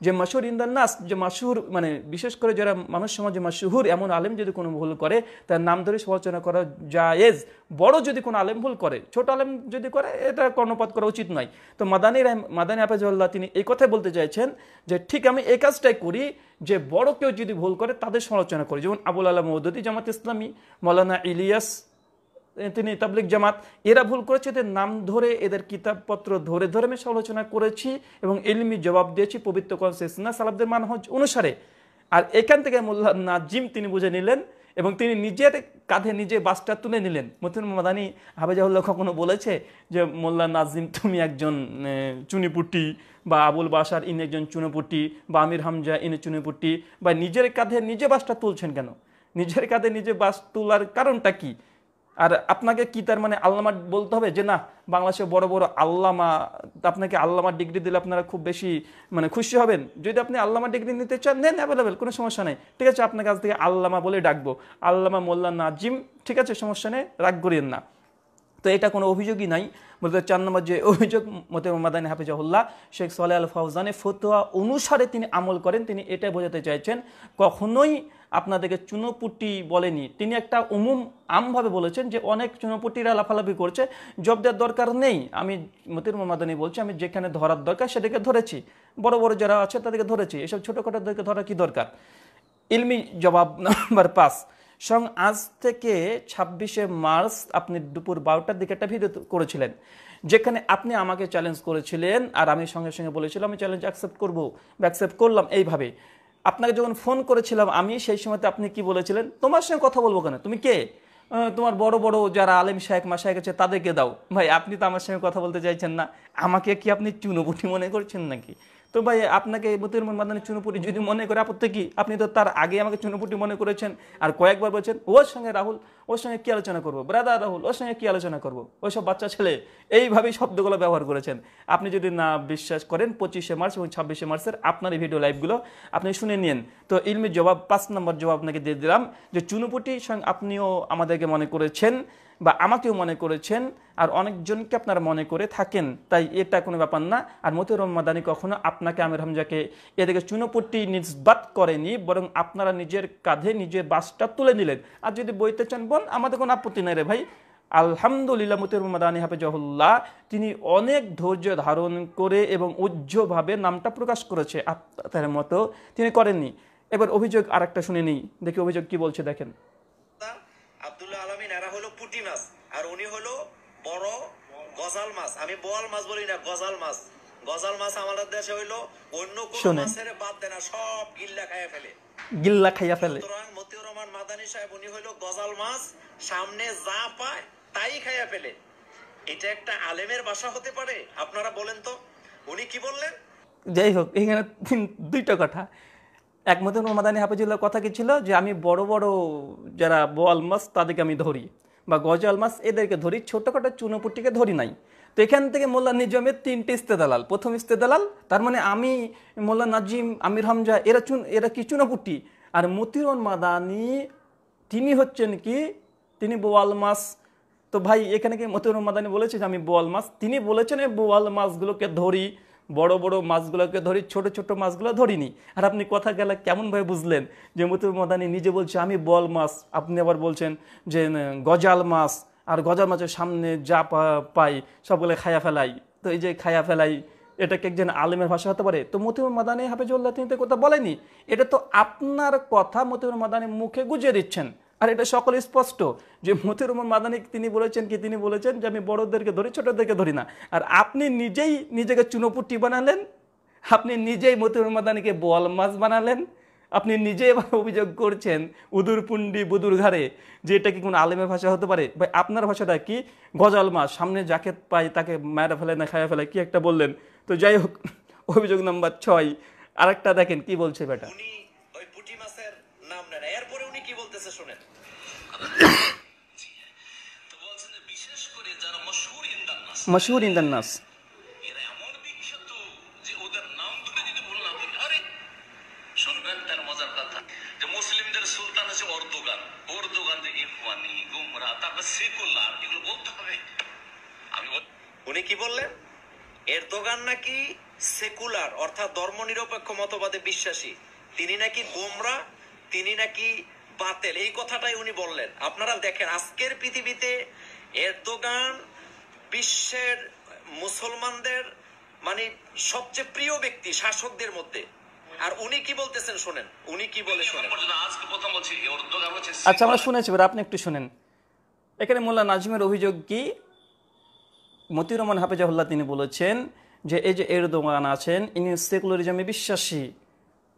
যে মাসুর ইন্দার নাস যে মাসুর মানে বিশেষ করে যারা মানুষ সমাজে মাসুহুর এমন আলেম যদি কোনো ভুল করে তার নাম ধরে সমালোচনা করা জায়েজ বড় যদি কোনো আলেম ভুল করে ছোট আলেম যদি করে এটা কর্ণপাত করা উচিত নয় তো মাদানি মাদানী আফেজুল্লাহ তিনি এই কথাই বলতে চাইছেন যে ঠিক আমি এই কাজটাই করি যে বড় কেউ যদি ভুল করে তাদের সমালোচনা করি যেমন আবুল আলম মৌদুদ্দি জামাত ইসলামী মৌলানা ইলিয়াস তিনি তাবলিক জামাত এরা ভুল করেছে এদের নাম ধরে এদের কিতাবপত্র ধরে ধরে আমি সমালোচনা করেছি এবং এলমি জবাব দিয়েছি পবিত্র কনসেসনা সালাবদের মানহজ অনুসারে আর এখান থেকে মোল্লা নাজিম তিনি বুঝে নিলেন এবং তিনি নিজের কাঁধে নিজে বাসটা তুলে নিলেন মতিন মাদানি হাবেজাউল্লাহ কখনো বলেছে যে মোল্লা নাজিম তুমি একজন চুনিপুটি বা আবুল বাসার ইনি একজন চুনোপুটি বা আমির হামজা ইনি চুনিপুটি বা নিজের কাঁধে নিজে বাসটা তুলছেন কেন নিজের কাঁধে নিজে বাস তোলার কারণটা কী আর আপনাকে কি তার মানে আল্লামা বলতে হবে যে না বাংলাদেশে বড় বড় আল্লামা আপনাকে আল্লামার ডিগ্রি দিলে আপনারা খুব বেশি মানে খুশি হবেন যদি আপনি আল্লামা ডিগ্রি নিতে চান নেন অ্যাভেলেবেল কোনো সমস্যা নেই ঠিক আছে আপনার কাছ থেকে আল্লামা বলে ডাকবো আল্লামা মোল্লা নাজিম ঠিক আছে সমস্যা নেই রাগ করিয়েন না তো এটা কোনো অভিযোগই নাই বলতে চার নম্বর যে অভিযোগ মতে মাদানী হাফিজাহুল্লাহ শেখ সোলে আল ফৌজানে ফতোয়া অনুসারে তিনি আমল করেন তিনি এটা বোঝাতে চাইছেন কখনোই আপনাদেরকে চুনোপুটি বলেনি তিনি একটা উমুম আমভাবে বলেছেন যে অনেক চুনোপুটিরা লাফালাফি করছে জব দেওয়ার দরকার নেই আমি মতির মাদানি বলছি আমি যেখানে ধরার দরকার সেটাকে ধরেছি বড় বড় যারা আছে তাদেরকে ধরেছি এসব ছোটোখাটোদেরকে ধরা কি দরকার ইলমি জবাব নাম্বার পাঁচ সং আজ থেকে ছাব্বিশে মার্চ আপনি দুপুর বারোটার দিকে একটা ভিডিও করেছিলেন যেখানে আপনি আমাকে চ্যালেঞ্জ করেছিলেন আর আমি সঙ্গে সঙ্গে বলেছিলাম আমি চ্যালেঞ্জ অ্যাকসেপ্ট করবো অ্যাকসেপ্ট করলাম এইভাবে আপনাকে যখন ফোন করেছিলাম আমি সেই সময়তে আপনি কি বলেছিলেন তোমার সঙ্গে কথা বলবো কেন তুমি কে তোমার বড় বড় যারা আলেম শায়েক মাসায়েক আছে তাদেরকে দাও ভাই আপনি তো আমার সঙ্গে কথা বলতে চাইছেন না আমাকে কি আপনি চুনোপুটি মনে করছেন নাকি তো ভাই আপনাকে মতির রহমান মাদানি চুনুপুটি যদি মনে করে আপত্তি কি আপনি তো তার আগে আমাকে চুনুপুটি মনে করেছেন আর কয়েকবার বলছেন ওর সঙ্গে রাহুল ওর সঙ্গে কী আলোচনা করবো ব্রাদার রাহুল ওর সঙ্গে কী আলোচনা করবো সব বাচ্চা ছেলে এইভাবেই শব্দগুলো ব্যবহার করেছেন আপনি যদি না বিশ্বাস করেন পঁচিশে মার্চ এবং ছাব্বিশে মার্চের আপনার এই ভিডিও লাইভগুলো আপনি শুনে নিন তো ইলমের জবাব পাঁচ নম্বর জবাব আপনাকে দিয়ে দিলাম যে চুনুপুটি সঙ্গে আপনিও আমাদেরকে মনে করেছেন বা আমাকেও মনে করেছেন আর অনেকজনকে আপনারা মনে করে থাকেন তাই এটা কোনো ব্যাপার না আর মতিউর রহমাদানি কখনো আপনাকে আমির হামজাকে এ থেকে চুনোপট্টি নিষ্বাত করেনি বরং আপনারা নিজের কাঁধে নিজের বাসটা তুলে নিলেন আর যদি বইতে চান বোন আমাদের কোনো আপত্তি নেই রে ভাই আলহামদুলিল্লাহ মতি রহমাদানি হাফেজাহুল্লাহ তিনি অনেক ধৈর্য ধারণ করে এবং উজ্জ্বভাবে নামটা প্রকাশ করেছে আপনার মতো তিনি করেননি এবার অভিযোগ আর একটা শুনে নিই দেখি অভিযোগ কি বলছে দেখেন আব্দুল্লাহ পুটি মাছ আর উনি হলো বড় গজাল মাছ আমি বল মাছ বলি না গজাল মাছ গজাল মাছ আমাদের দেশে হইলো অন্য কোন মাছের বাদ দেয় না সব গিল্লা খাইয়া ফেলে গিল্লা খাইয়া ফেলে সুতরাং মতিউর রহমান মাদানী সাহেব উনি হইলো গজাল মাছ সামনে যা পায় তাই খাইয়া ফেলে এটা একটা আলেমের ভাষা হতে পারে আপনারা বলেন তো উনি কি বললেন যাই হোক এখানে দুইটা কথা একমত মাদানী হাফিজুল্লাহ কথা কি ছিল যে আমি বড় বড় যারা বোয়াল মাছ তাদেরকে আমি ধরি বা গজাল মাছ এদেরকে ধরি ছোটোখাটো চুনোপুটিকে ধরি নাই তো এখান থেকে মোল্লা নিজামের তিনটি ইস্তেদালাল প্রথম ইস্তেদালাল তার মানে আমি মোল্লা নাজিম আমির হামজা এরা চুন এরা কি চুনোপুটি আর মতিরন মাদানি তিনি হচ্ছেন কি তিনি বোয়াল মাছ তো ভাই এখানে কি মতিরন মাদানি বলেছে যে আমি বোয়াল মাছ তিনি বলেছেন বোয়াল মাছগুলোকে ধরি বড় বড় মাছগুলোকে ধরি ছোট ছোট মাছগুলো ধরিনি আর আপনি কথা গেলে কেমনভাবে বুঝলেন যে মতুর মদানি নিজে বলছে আমি বল মাছ আপনি আবার বলছেন যে গজাল মাছ আর গজাল মাছের সামনে যা পাই সবগুলো খায়া ফেলাই তো এই যে খায়া ফেলাই এটাকে একজন আলেমের ভাষা হতে পারে তো মতিমুর মাদানি উল্লাহ তিনি তো কথা বলেনি এটা তো আপনার কথা মতিমুর মাদানি মুখে গুজে দিচ্ছেন আর এটা সকল স্পষ্ট যে মতির উমর মাদানিক তিনি বলেছেন কি তিনি বলেছেন যে আমি বড়দেরকে ধরি ছোটদেরকে ধরি না আর আপনি নিজেই নিজেকে চুনোপুটি বানালেন আপনি নিজেই মতির উমর মাদানিকে বল মাছ বানালেন আপনি নিজে এবার অভিযোগ করছেন উদুরপুণ্ডি বুদুর ঘাড়ে যে এটা কি কোনো আলেমের ভাষা হতে পারে ভাই আপনার ভাষাটা কি গজাল মাছ সামনে যাকে পাই তাকে মায়ের ফেলে না খাইয়া ফেলে কি একটা বললেন তো যাই হোক অভিযোগ নাম্বার ছয় আরেকটা দেখেন কি বলছে বেটা মশহুর ইন্দান নাস উনি কি বললেন এর দোকান নাকি সেকুলার অর্থাৎ ধর্মনিরপেক্ষ মতবাদে বিশ্বাসী তিনি নাকি গোমরা তিনি নাকি বাতেল এই কথাটাই উনি বললেন আপনারা দেখেন আজকের পৃথিবীতে এরদোগান বিশ্বের মুসলমানদের মানে সবচেয়ে প্রিয় ব্যক্তি শাসকদের মধ্যে আর উনি কি বলতেছেন শুনেন উনি কি বলে শুনেন আচ্ছা আমরা শুনেছি এবার আপনি একটু শুনেন এখানে মোল্লা নাজিমের অভিযোগ কি মতিউর রহমান হাফেজাহুল্লাহ তিনি বলেছেন যে এই যে এরদোগান আছেন ইনি সেকুলারিজমে বিশ্বাসী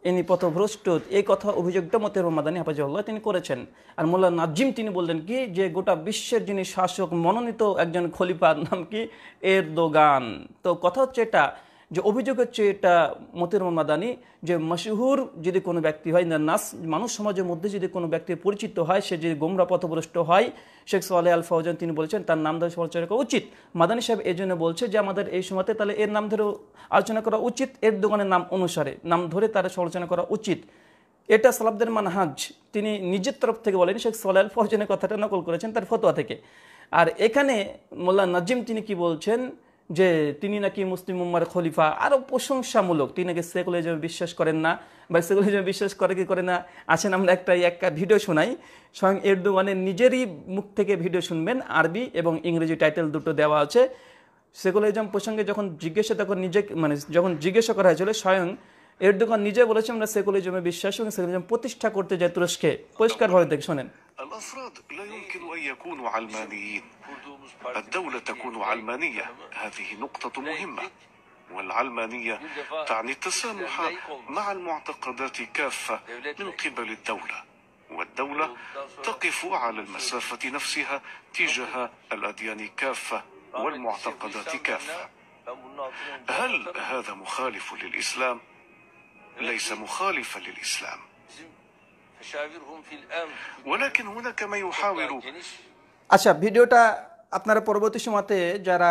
ইনি পথভ্রষ্ট এই কথা অভিযোগটা মতের মাদানী হাফাজিউল্লাহ তিনি করেছেন আর মোল্লা নাজিম তিনি বললেন কি যে গোটা বিশ্বের যিনি শাসক মনোনীত একজন খলিফার নাম কি এর দোগান তো কথা হচ্ছে এটা যে অভিযোগ হচ্ছে এটা মতির মাদানি যে মশহুর যদি কোনো ব্যক্তি হয় নাস মানুষ সমাজের মধ্যে যদি কোনো ব্যক্তি পরিচিত হয় সে যদি গোমরা পথভ্রষ্ট হয় শেখ সোয়ালে আল ফৌজান তিনি বলেছেন তার নাম ধরে সমালোচনা করা উচিত মাদানী সাহেব এই জন্য বলছে যে আমাদের এই সময়তে তাহলে এর নাম ধরে আলোচনা করা উচিত এর দোকানের নাম অনুসারে নাম ধরে তার সমালোচনা করা উচিত এটা সালাবদের মানহাজ তিনি নিজের তরফ থেকে বলেন শেখ আল ফহজনের কথাটা নকল করেছেন তার ফতোয়া থেকে আর এখানে মোল্লা নাজিম তিনি কি বলছেন যে তিনি নাকি মুসলিম উম্মার খলিফা আরও প্রশংসামূলক তিনি নাকি সেকুলারিজমে বিশ্বাস করেন না বা সেকুলারিজমে বিশ্বাস করে কি করে না আসেন আমরা একটা একটা ভিডিও শোনাই স্বয়ং এরদোয়ানের নিজেরই মুখ থেকে ভিডিও শুনবেন আরবি এবং ইংরেজি টাইটেল দুটো দেওয়া আছে সেকুলারিজম প্রসঙ্গে যখন জিজ্ঞাসা তখন নিজে মানে যখন জিজ্ঞাসা করা হয়েছিল স্বয়ং এরদোগান নিজে বলেছে আমরা সেকুলারিজমে বিশ্বাস এবং সেকুলারিজম প্রতিষ্ঠা করতে যাই তুরস্কে পরিষ্কারভাবে দেখ শোনেন الدولة تكون علمانية هذه نقطة مهمة والعلمانية تعني التسامح مع المعتقدات كافة من قبل الدولة والدولة تقف على المسافة نفسها تجاه الأديان كافة والمعتقدات كافة هل هذا مخالف للإسلام؟ ليس مخالفا للإسلام ولكن هناك ما يحاول আচ্ছা ভিডিওটা আপনারা পরবর্তী সময়তে যারা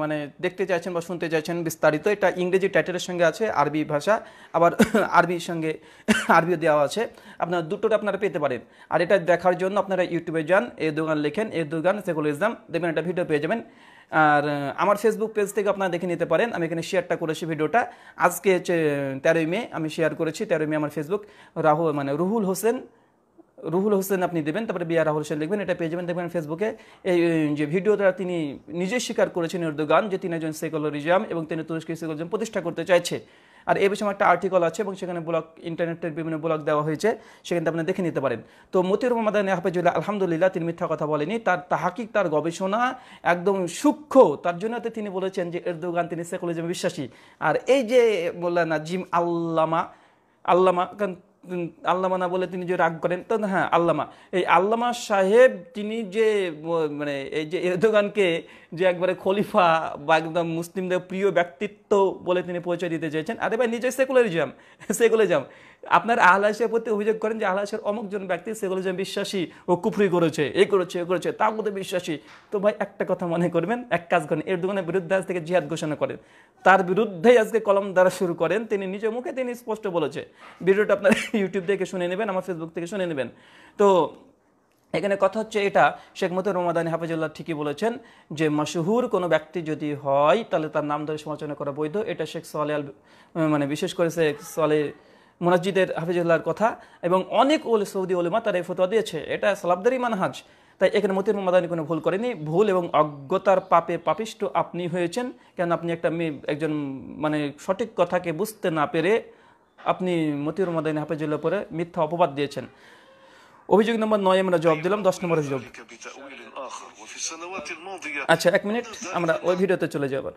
মানে দেখতে চাইছেন বা শুনতে চাইছেন বিস্তারিত এটা ইংরেজি টাইটেলের সঙ্গে আছে আরবি ভাষা আবার আরবির সঙ্গে আরবিও দেওয়া আছে আপনারা দুটোটা আপনারা পেতে পারেন আর এটা দেখার জন্য আপনারা ইউটিউবে যান এ দোকান লেখেন এ দোকান সেগুলো ইসলাম দেখবেন একটা ভিডিও পেয়ে যাবেন আর আমার ফেসবুক পেজ থেকে আপনারা দেখে নিতে পারেন আমি এখানে শেয়ারটা করেছি ভিডিওটা আজকে হচ্ছে তেরোই মে আমি শেয়ার করেছি তেরোই মে আমার ফেসবুক রাহুল মানে রুহুল হোসেন রুহুল হোসেন আপনি দেবেন তারপরে বিয়া রাহুল হোসেন লিখবেন এটা পেয়ে যাবেন দেখবেন ফেসবুকে এই যে ভিডিও দ্বারা তিনি নিজে স্বীকার করেছেন উর্দুগান যে তিনি একজন সেকুলারিজম এবং তিনি তুরস্কের সেকুলারিজম প্রতিষ্ঠা করতে চাইছে আর এ বিষয়ে একটা আর্টিকল আছে এবং সেখানে ব্লগ ইন্টারনেটের বিভিন্ন ব্লগ দেওয়া হয়েছে সেখানে আপনি দেখে নিতে পারেন তো মতিউর রহমান হাফেজুল্লাহ আলহামদুলিল্লাহ তিনি মিথ্যা কথা বলেনি তার তাহাকিক তার গবেষণা একদম সূক্ষ্ম তার জন্য তিনি বলেছেন যে এরদোগান তিনি সেকুলারিজমে বিশ্বাসী আর এই যে বললেন না জিম আল্লামা আল্লামা আল্লামা না বলে তিনি যে রাগ করেন তো হ্যাঁ আল্লামা এই আল্লামা সাহেব তিনি যে মানে এই যে এরদোগানকে যে একবারে খলিফা বা একদম মুসলিমদের প্রিয় ব্যক্তিত্ব বলে তিনি পরিচয় দিতে চেয়েছেন আরে ভাই নিজে সেকুলারিজম সেকুলারিজম আপনার আহলাসের প্রতি অভিযোগ করেন যে আহলাসের অমুকজন ব্যক্তি যে বিশ্বাসী ও কুফরি করেছে এ করেছে এ করেছে তার মধ্যে বিশ্বাসী তো ভাই একটা কথা মনে করবেন এক কাজ করেন এর দোকানের বিরুদ্ধে আজ থেকে জিহাদ ঘোষণা করেন তার বিরুদ্ধেই আজকে কলম দ্বারা শুরু করেন তিনি নিজ মুখে তিনি স্পষ্ট বলেছে ভিডিওটা আপনার ইউটিউব থেকে শুনে নেবেন আমার ফেসবুক থেকে শুনে নেবেন তো এখানে কথা হচ্ছে এটা শেখ মতো রমাদানি হাফিজুল্লাহ ঠিকই বলেছেন যে মশহুর কোনো ব্যক্তি যদি হয় তাহলে তার নাম ধরে সমালোচনা করা বৈধ এটা শেখ সোয়ালে মানে বিশেষ করে শেখ সোয়ালে মসজিদের হাফিজুল্লাহর কথা এবং অনেক ওল সৌদি ওলমা তারা এই ফতোয়া দিয়েছে এটা সালাবদারি মানহাজ তাই এখানে মতির মাদানি কোনো ভুল করেনি ভুল এবং অজ্ঞতার পাপে পাপিষ্ট আপনি হয়েছেন কেন আপনি একটা মেয়ে একজন মানে সঠিক কথাকে বুঝতে না পেরে আপনি মতির মাদানি হাফিজুল্লাহ পরে মিথ্যা অপবাদ দিয়েছেন অভিযোগ নম্বর নয় আমরা জবাব দিলাম দশ নম্বর অভিযোগ আচ্ছা এক মিনিট আমরা ওই ভিডিওতে চলে যাবার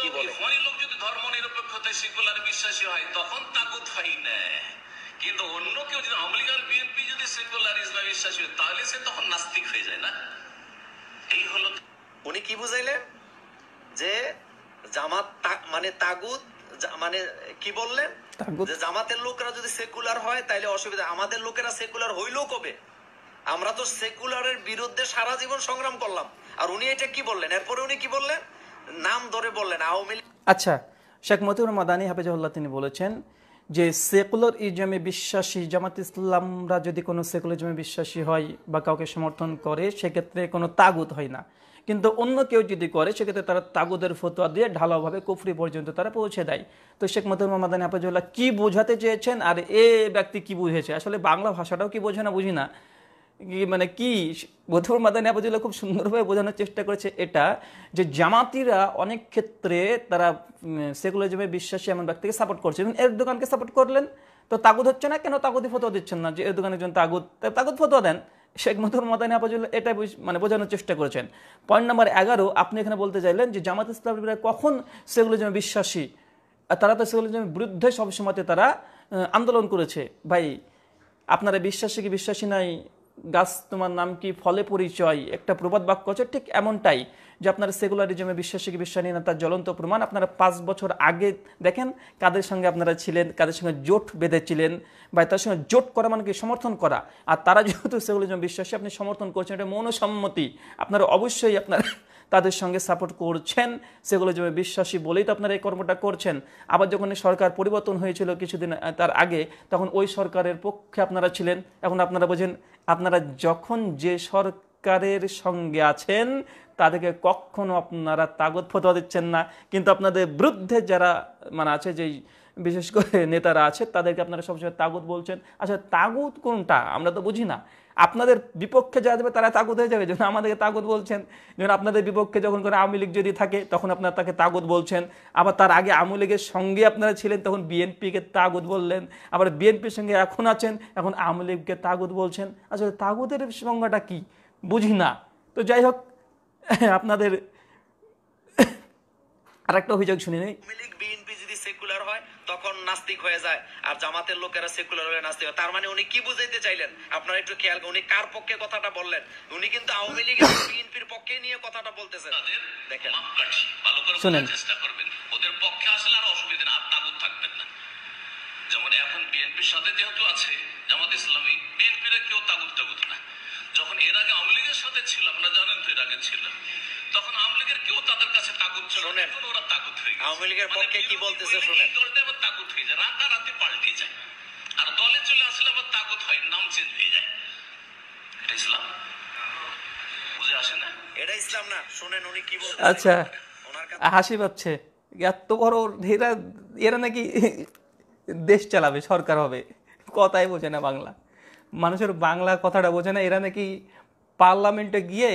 কি বলে লোক যদি ধর্ম নিরপেক্ষতায় বিশ্বাসী হয় তখন তাগুত কিন্তু অন্য কেউ যদি বিএনপি যদি বিশ্বাসী হয় তাহলে সে তখন নাস্তিক হয়ে যায় না এই হলো উনি কি বুঝাইলেন যে জামাত মানে তাগুত মানে কি বললেন যে জামাতের লোকরা যদি সেকুলার হয় তাহলে অসুবিধা আমাদের লোকেরা সেকুলার হইলো কবে আমরা তো সেকুলারের বিরুদ্ধে সারা জীবন সংগ্রাম করলাম আর উনি এটা কি বললেন এরপরে উনি কি বললেন নাম ধরে বললেন আওয়ামী আচ্ছা শেখ মতিউর মাদানী হাফেজাহুল্লাহ তিনি বলেছেন যে সেকুলার ইজমে বিশ্বাসী জামাত ইসলামরা যদি কোনো সেকুলার ইজমে বিশ্বাসী হয় বা কাউকে সমর্থন করে সেক্ষেত্রে কোনো তাগুদ হয় না কিন্তু অন্য কেউ যদি করে সেক্ষেত্রে তারা তাগুদের ফতোয়া দিয়ে ঢালাওভাবে কুফরি পর্যন্ত তারা পৌঁছে দেয় তো শেখ মতুর মোহাম্মদানি হাফেজুল্লাহ কী বোঝাতে চেয়েছেন আর এ ব্যক্তি কি বুঝেছে আসলে বাংলা ভাষাটাও কি বোঝে না বুঝি না মানে কি বধুর মাদানী আবাজুল্লাহ খুব সুন্দরভাবে বোঝানোর চেষ্টা করেছে এটা যে জামাতিরা অনেক ক্ষেত্রে তারা সেকুলারিজমে বিশ্বাসী এমন ব্যক্তিকে সাপোর্ট করছে এবং এর দোকানকে সাপোর্ট করলেন তো তাগুদ হচ্ছে না কেন তাগুদি ফতোয়া দিচ্ছেন না যে এর দোকানের জন্য তাগুদ তাগুদ ফতোয়া দেন শেখ মধুর মাদানী আবাজুল্লাহ এটা মানে বোঝানোর চেষ্টা করেছেন পয়েন্ট নাম্বার এগারো আপনি এখানে বলতে চাইলেন যে জামাত ইসলামীরা কখন সেকুলারিজমে বিশ্বাসী তারা তো সেকুলারিজমের বিরুদ্ধে সবসময়তে তারা আন্দোলন করেছে ভাই আপনারা বিশ্বাসী কি বিশ্বাসী নাই গাছ তোমার নাম কি ফলে পরিচয় একটা প্রবাদ বাক্য আছে ঠিক এমনটাই যে আপনার সেকুলারিজমে বিশ্বাসী কি বিশ্বাসী না তার জ্বলন্ত প্রমাণ আপনারা পাঁচ বছর আগে দেখেন কাদের সঙ্গে আপনারা ছিলেন কাদের সঙ্গে জোট বেঁধেছিলেন বা তার সঙ্গে জোট করা মানে কি সমর্থন করা আর তারা যেহেতু সেকুলারিজম বিশ্বাসী আপনি সমর্থন করছেন এটা মৌনসম্মতি আপনারা অবশ্যই আপনার তাদের সঙ্গে সাপোর্ট করছেন সেগুলো যেভাবে বিশ্বাসী বলেই তো আপনারা এই কর্মটা করছেন আবার যখন সরকার পরিবর্তন হয়েছিল কিছুদিন তার আগে তখন ওই সরকারের পক্ষে আপনারা ছিলেন এখন আপনারা বোঝেন আপনারা যখন যে সরকারের সঙ্গে আছেন তাদেরকে কখনো আপনারা তাগত ফতোয়া দিচ্ছেন না কিন্তু আপনাদের বিরুদ্ধে যারা মানে আছে যেই বিশেষ করে নেতারা আছে তাদেরকে আপনারা সবসময় তাগুত বলছেন আচ্ছা তাগুত কোনটা আমরা তো বুঝি না আপনাদের বিপক্ষে যা যাবে তারা তাগত হয়ে যাবে যেন আমাদেরকে তাগত বলছেন যেন আপনাদের বিপক্ষে যখন কোনো আওয়ামী লীগ যদি থাকে তখন আপনারা তাকে তাগত বলছেন আবার তার আগে আওয়ামী লীগের সঙ্গে আপনারা ছিলেন তখন বিএনপিকে তাগত বললেন আবার বিএনপির সঙ্গে এখন আছেন এখন আওয়ামী লীগকে তাগত বলছেন আসলে তাগতের সংজ্ঞাটা কি বুঝি না তো যাই হোক আপনাদের আর একটা অভিযোগ শুনি নেই সেকুলার হয় তখন নাস্তিক হয়ে যায় আর জামাতের লোকেরা সেকুলার হয়ে নাস্তিক তার মানে উনি কি বুঝাইতে চাইলেন আপনারা একটু খেয়াল উনি কার পক্ষে কথাটা বললেন উনি কিন্তু আওয়ামী লীগের বিএনপির পক্ষে নিয়ে কথাটা বলতেছেন দেখেন ভালো করে চেষ্টা করবেন ওদের পক্ষে আসলে আর অসুবিধা না তাগুত থাকবেন না যেমন এখন বিএনপির সাথে যেহেতু আছে জামাত ইসলামী বিএনপির কেউ তাগুত টাগুত না যখন এর আগে আওয়ামী লীগের সাথে ছিল আপনারা জানেন তো এর আগে ছিল তখন আওয়ামী লীগের কেউ তাদের কাছে ছিল শোনেন ওরা হয়ে আওয়ামী লীগের মানে পক্ষে কি বলতেছে শোনেন দলটা আবার হয়ে যায় পাল্টে যায় আর দলে চলে আসলে আবার হয় নাম চেঞ্জ হয়ে যায় এটা ইসলাম বুঝে আসে না এটা ইসলাম না শোনেন উনি কি বলছেন আচ্ছা হাসি পাচ্ছে এত বড় ধীরা এরা নাকি দেশ চালাবে সরকার হবে কথাই বোঝে না বাংলা মানুষের বাংলা কথাটা বোঝে না এরা নাকি পার্লামেন্টে গিয়ে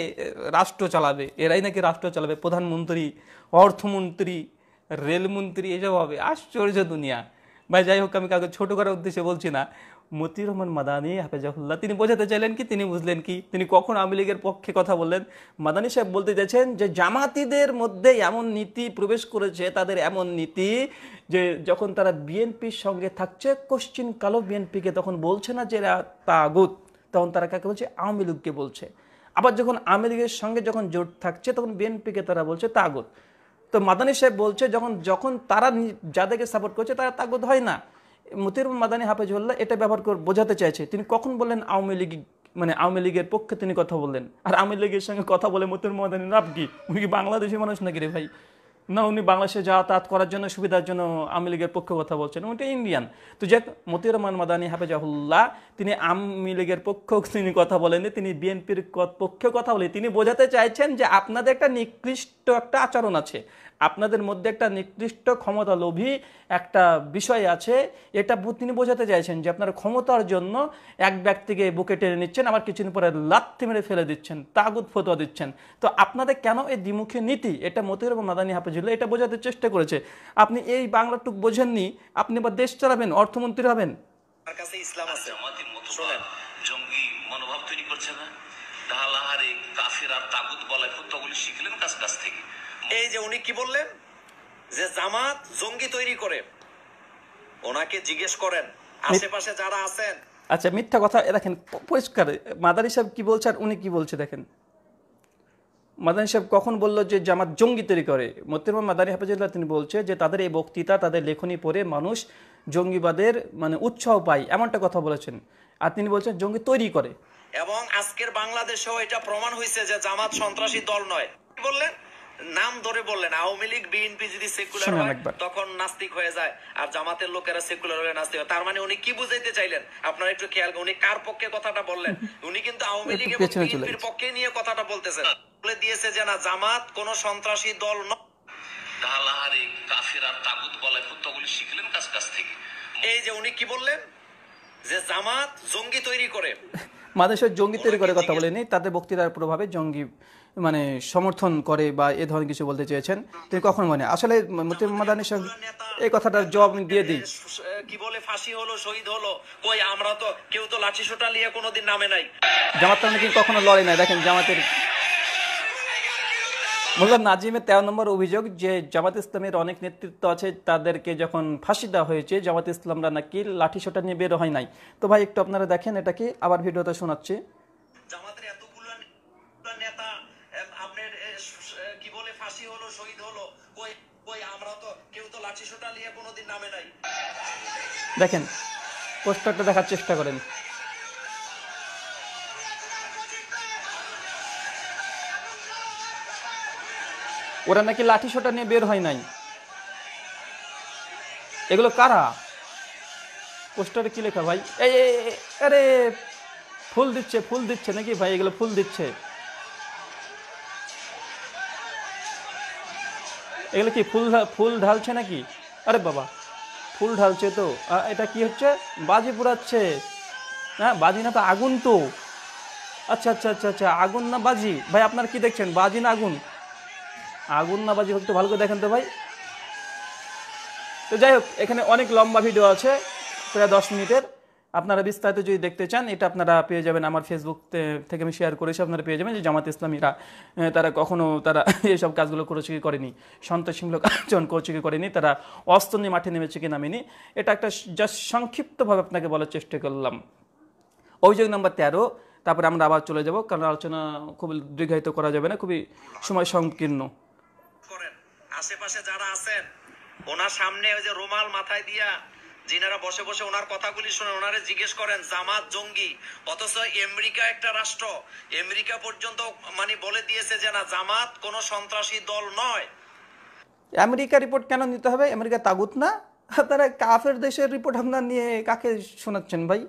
রাষ্ট্র চালাবে এরাই নাকি রাষ্ট্র চালাবে প্রধানমন্ত্রী অর্থমন্ত্রী রেলমন্ত্রী এসব হবে আশ্চর্য দুনিয়া ভাই যাই হোক আমি কাউকে ছোটো করার উদ্দেশ্যে বলছি না মতি রহমান মাদানি হাফেজাহুল্লাহ তিনি বোঝাতে চাইলেন কি তিনি বুঝলেন কি তিনি কখন আওয়ামী লীগের পক্ষে কথা বললেন মাদানি সাহেব বলতে চাইছেন যে জামাতিদের মধ্যে এমন নীতি প্রবেশ করেছে তাদের এমন নীতি যে যখন তারা বিএনপির সঙ্গে থাকছে কোশ্চিন কালো বিএনপিকে তখন বলছে না যে এরা তাগুত তখন তারা কাকে বলছে আওয়ামী লীগকে বলছে আবার যখন আওয়ামী লীগের সঙ্গে যখন জোট থাকছে তখন বিএনপিকে তারা বলছে তাগত তো মাদানী সাহেব বলছে যখন যখন তারা যাদেরকে সাপোর্ট করছে তারা তাগত হয় না মতির মাদানী হাফেজুল্লাহ এটা ব্যবহার করে বোঝাতে চাইছে তিনি কখন বললেন আওয়ামী লীগ মানে আওয়ামী লীগের পক্ষে তিনি কথা বললেন আর আওয়ামী লীগের সঙ্গে কথা বলে মতির মাদানী নাম কি বাংলাদেশি মানুষ নাকি রে ভাই না উনি বাংলাদেশে যাতায়াত করার জন্য সুবিধার জন্য আওয়ামী লীগের পক্ষে কথা বলছেন উনি ইন্ডিয়ান তো যাক মতির রহমান মাদানী হাফেজাহুল্লাহ তিনি আওয়ামী লীগের পক্ষ তিনি কথা বলেননি তিনি বিএনপির পক্ষে কথা বলে তিনি বোঝাতে চাইছেন যে আপনাদের একটা নিকৃষ্ট একটা আচরণ আছে আপনাদের মধ্যে একটা নির্দিষ্ট ক্ষমতা লোভী একটা বিষয় আছে এটা তিনি বোঝাতে চাইছেন যে আপনার ক্ষমতার জন্য এক ব্যক্তিকে বুকে টেনে নিচ্ছেন আবার কিছুদিন পরে লাত্তি মেরে ফেলে দিচ্ছেন তাগুদ ফতোয়া দিচ্ছেন তো আপনাদের কেন এই দ্বিমুখী নীতি এটা মতির এবং মাদানী হাফিজুল এটা বোঝাতে চেষ্টা করেছে আপনি এই বাংলাটুক বোঝেননি আপনি বা দেশ চালাবেন অর্থমন্ত্রী হবেন কাফের আর বলায় হত্যাগুলি শিখলেন কাছ কাছ থেকে এই যে উনি কি বললেন যে জামাত জঙ্গি তৈরি করে ওনাকে জিজ্ঞেস করেন আশেপাশে যারা আছেন আচ্ছা মিথ্যা কথা দেখেন পরিষ্কার মাদার হিসাব কি বলছে আর উনি কি বলছে দেখেন মাদানি সাহেব কখন বলল যে জামাত জঙ্গি তৈরি করে মোত্তিরমা মাদানী হাফিজুল্লাহ তিনি বলছে যে তাদের এই বক্তৃতা তাদের লেখনী পড়ে মানুষ জঙ্গিবাদের মানে উৎসাহ পায় এমনটা কথা বলেছেন আর তিনি বলছেন জঙ্গি তৈরি করে এবং আজকের বাংলাদেশেও এটা প্রমাণ হয়েছে যে জামাত সন্ত্রাসী দল নয় বললেন নাম ধরে বললেন আওয়ামী লীগ বিএনপি যদি সেকুলার হয় তখন নাস্তিক হয়ে যায় আর জামাতের লোকেরা সেকুলার হয়ে নাস্তিক হয় তার মানে উনি কি বুঝাইতে চাইলেন আপনারা একটু খেয়াল উনি কার পক্ষে কথাটা বললেন উনি কিন্তু আওয়ামী লীগ এবং বিএনপির পক্ষে নিয়ে কথাটা বলতেছেন বলে দিয়েছে যে না জামাত কোন সন্ত্রাসী দল নয় কালাহারি কাফির আর তাগুত বলায় কুত্তাগুলি শিখলেন কাছ কাছ থেকে এই যে উনি কি বললেন যে জামাত জঙ্গি তৈরি করে মাদেশের জঙ্গি তৈরি করে কথা বলেনি তাদের বক্তৃতার প্রভাবে জঙ্গি মানে সমর্থন করে বা এ ধরনের কিছু বলতে চেয়েছেন তিনি কখন মানে আসলে মতিউর মাদানির সঙ্গে এই কথাটা জবাব দিয়ে দিই কি বলে ফাঁসি হলো শহীদ হলো কই আমরা তো কেউ তো লাঠি সোটা নিয়ে কোনোদিন নামে নাই জামাত নাকি কখনো লড়ে নাই দেখেন জামাতের মোল্লা নাজিমের তেরো নম্বর অভিযোগ যে জামাত ইসলামের অনেক নেতৃত্ব আছে তাদেরকে যখন ফাঁসি দেওয়া হয়েছে জামাত ইসলামরা নাকি লাঠি সোটা নিয়ে বের হয় নাই তো ভাই একটু আপনারা দেখেন এটাকে আবার ভিডিওটা শোনাচ্ছি দেখেন পোস্টারটা দেখার চেষ্টা করেন ওরা নাকি লাঠি সোটা নিয়ে বের হয় নাই এগুলো কারা পোস্টারে কি লেখা ভাই এই আরে ফুল দিচ্ছে ফুল দিচ্ছে নাকি ভাই এগুলো ফুল দিচ্ছে এগুলো কি ফুল ফুল ঢালছে নাকি আরে বাবা ফুল ঢালছে তো এটা কি হচ্ছে বাজি পোড়াচ্ছে হ্যাঁ বাজি না তো আগুন তো আচ্ছা আচ্ছা আচ্ছা আচ্ছা আগুন না বাজি ভাই আপনার কি দেখছেন বাজি না আগুন আগুন না বাজি হতো ভালো করে দেখেন তো ভাই তো যাই হোক এখানে অনেক লম্বা ভিডিও আছে প্রায় দশ মিনিটের আপনারা বিস্তারিত যদি দেখতে চান এটা আপনারা পেয়ে যাবেন আমার ফেসবুক থেকে আমি শেয়ার করেছি আপনারা পেয়ে যাবেন যে জামাত ইসলামীরা তারা কখনো তারা এইসব কাজগুলো করেছে কি করেনি সন্ত্রাসমূলক আচরণ করছে কি করেনি তারা অস্ত্র নিয়ে মাঠে নেমেছে কি নামেনি এটা একটা জাস্ট সংক্ষিপ্তভাবে আপনাকে বলার চেষ্টা করলাম অভিযোগ নম্বর তেরো তারপরে আমরা আবার চলে যাব কারণ আলোচনা খুব দীর্ঘায়িত করা যাবে না খুবই সময় সংকীর্ণ আশেপাশে যারা আছেন ওনার সামনে ওই যে রুমাল মাথায় দিয়া যিনারা বসে বসে ওনার কথাগুলি শুনে ওনারে জিজ্ঞেস করেন জামাত জঙ্গি অথচ আমেরিকা একটা রাষ্ট্র আমেরিকা পর্যন্ত মানে বলে দিয়েছে যে না জামাত কোনো সন্ত্রাসী দল নয় আমেরিকা রিপোর্ট কেন নিতে হবে আমেরিকা তাগুত না আপনারা কাফের দেশের রিপোর্ট আপনার নিয়ে কাকে শোনাচ্ছেন ভাই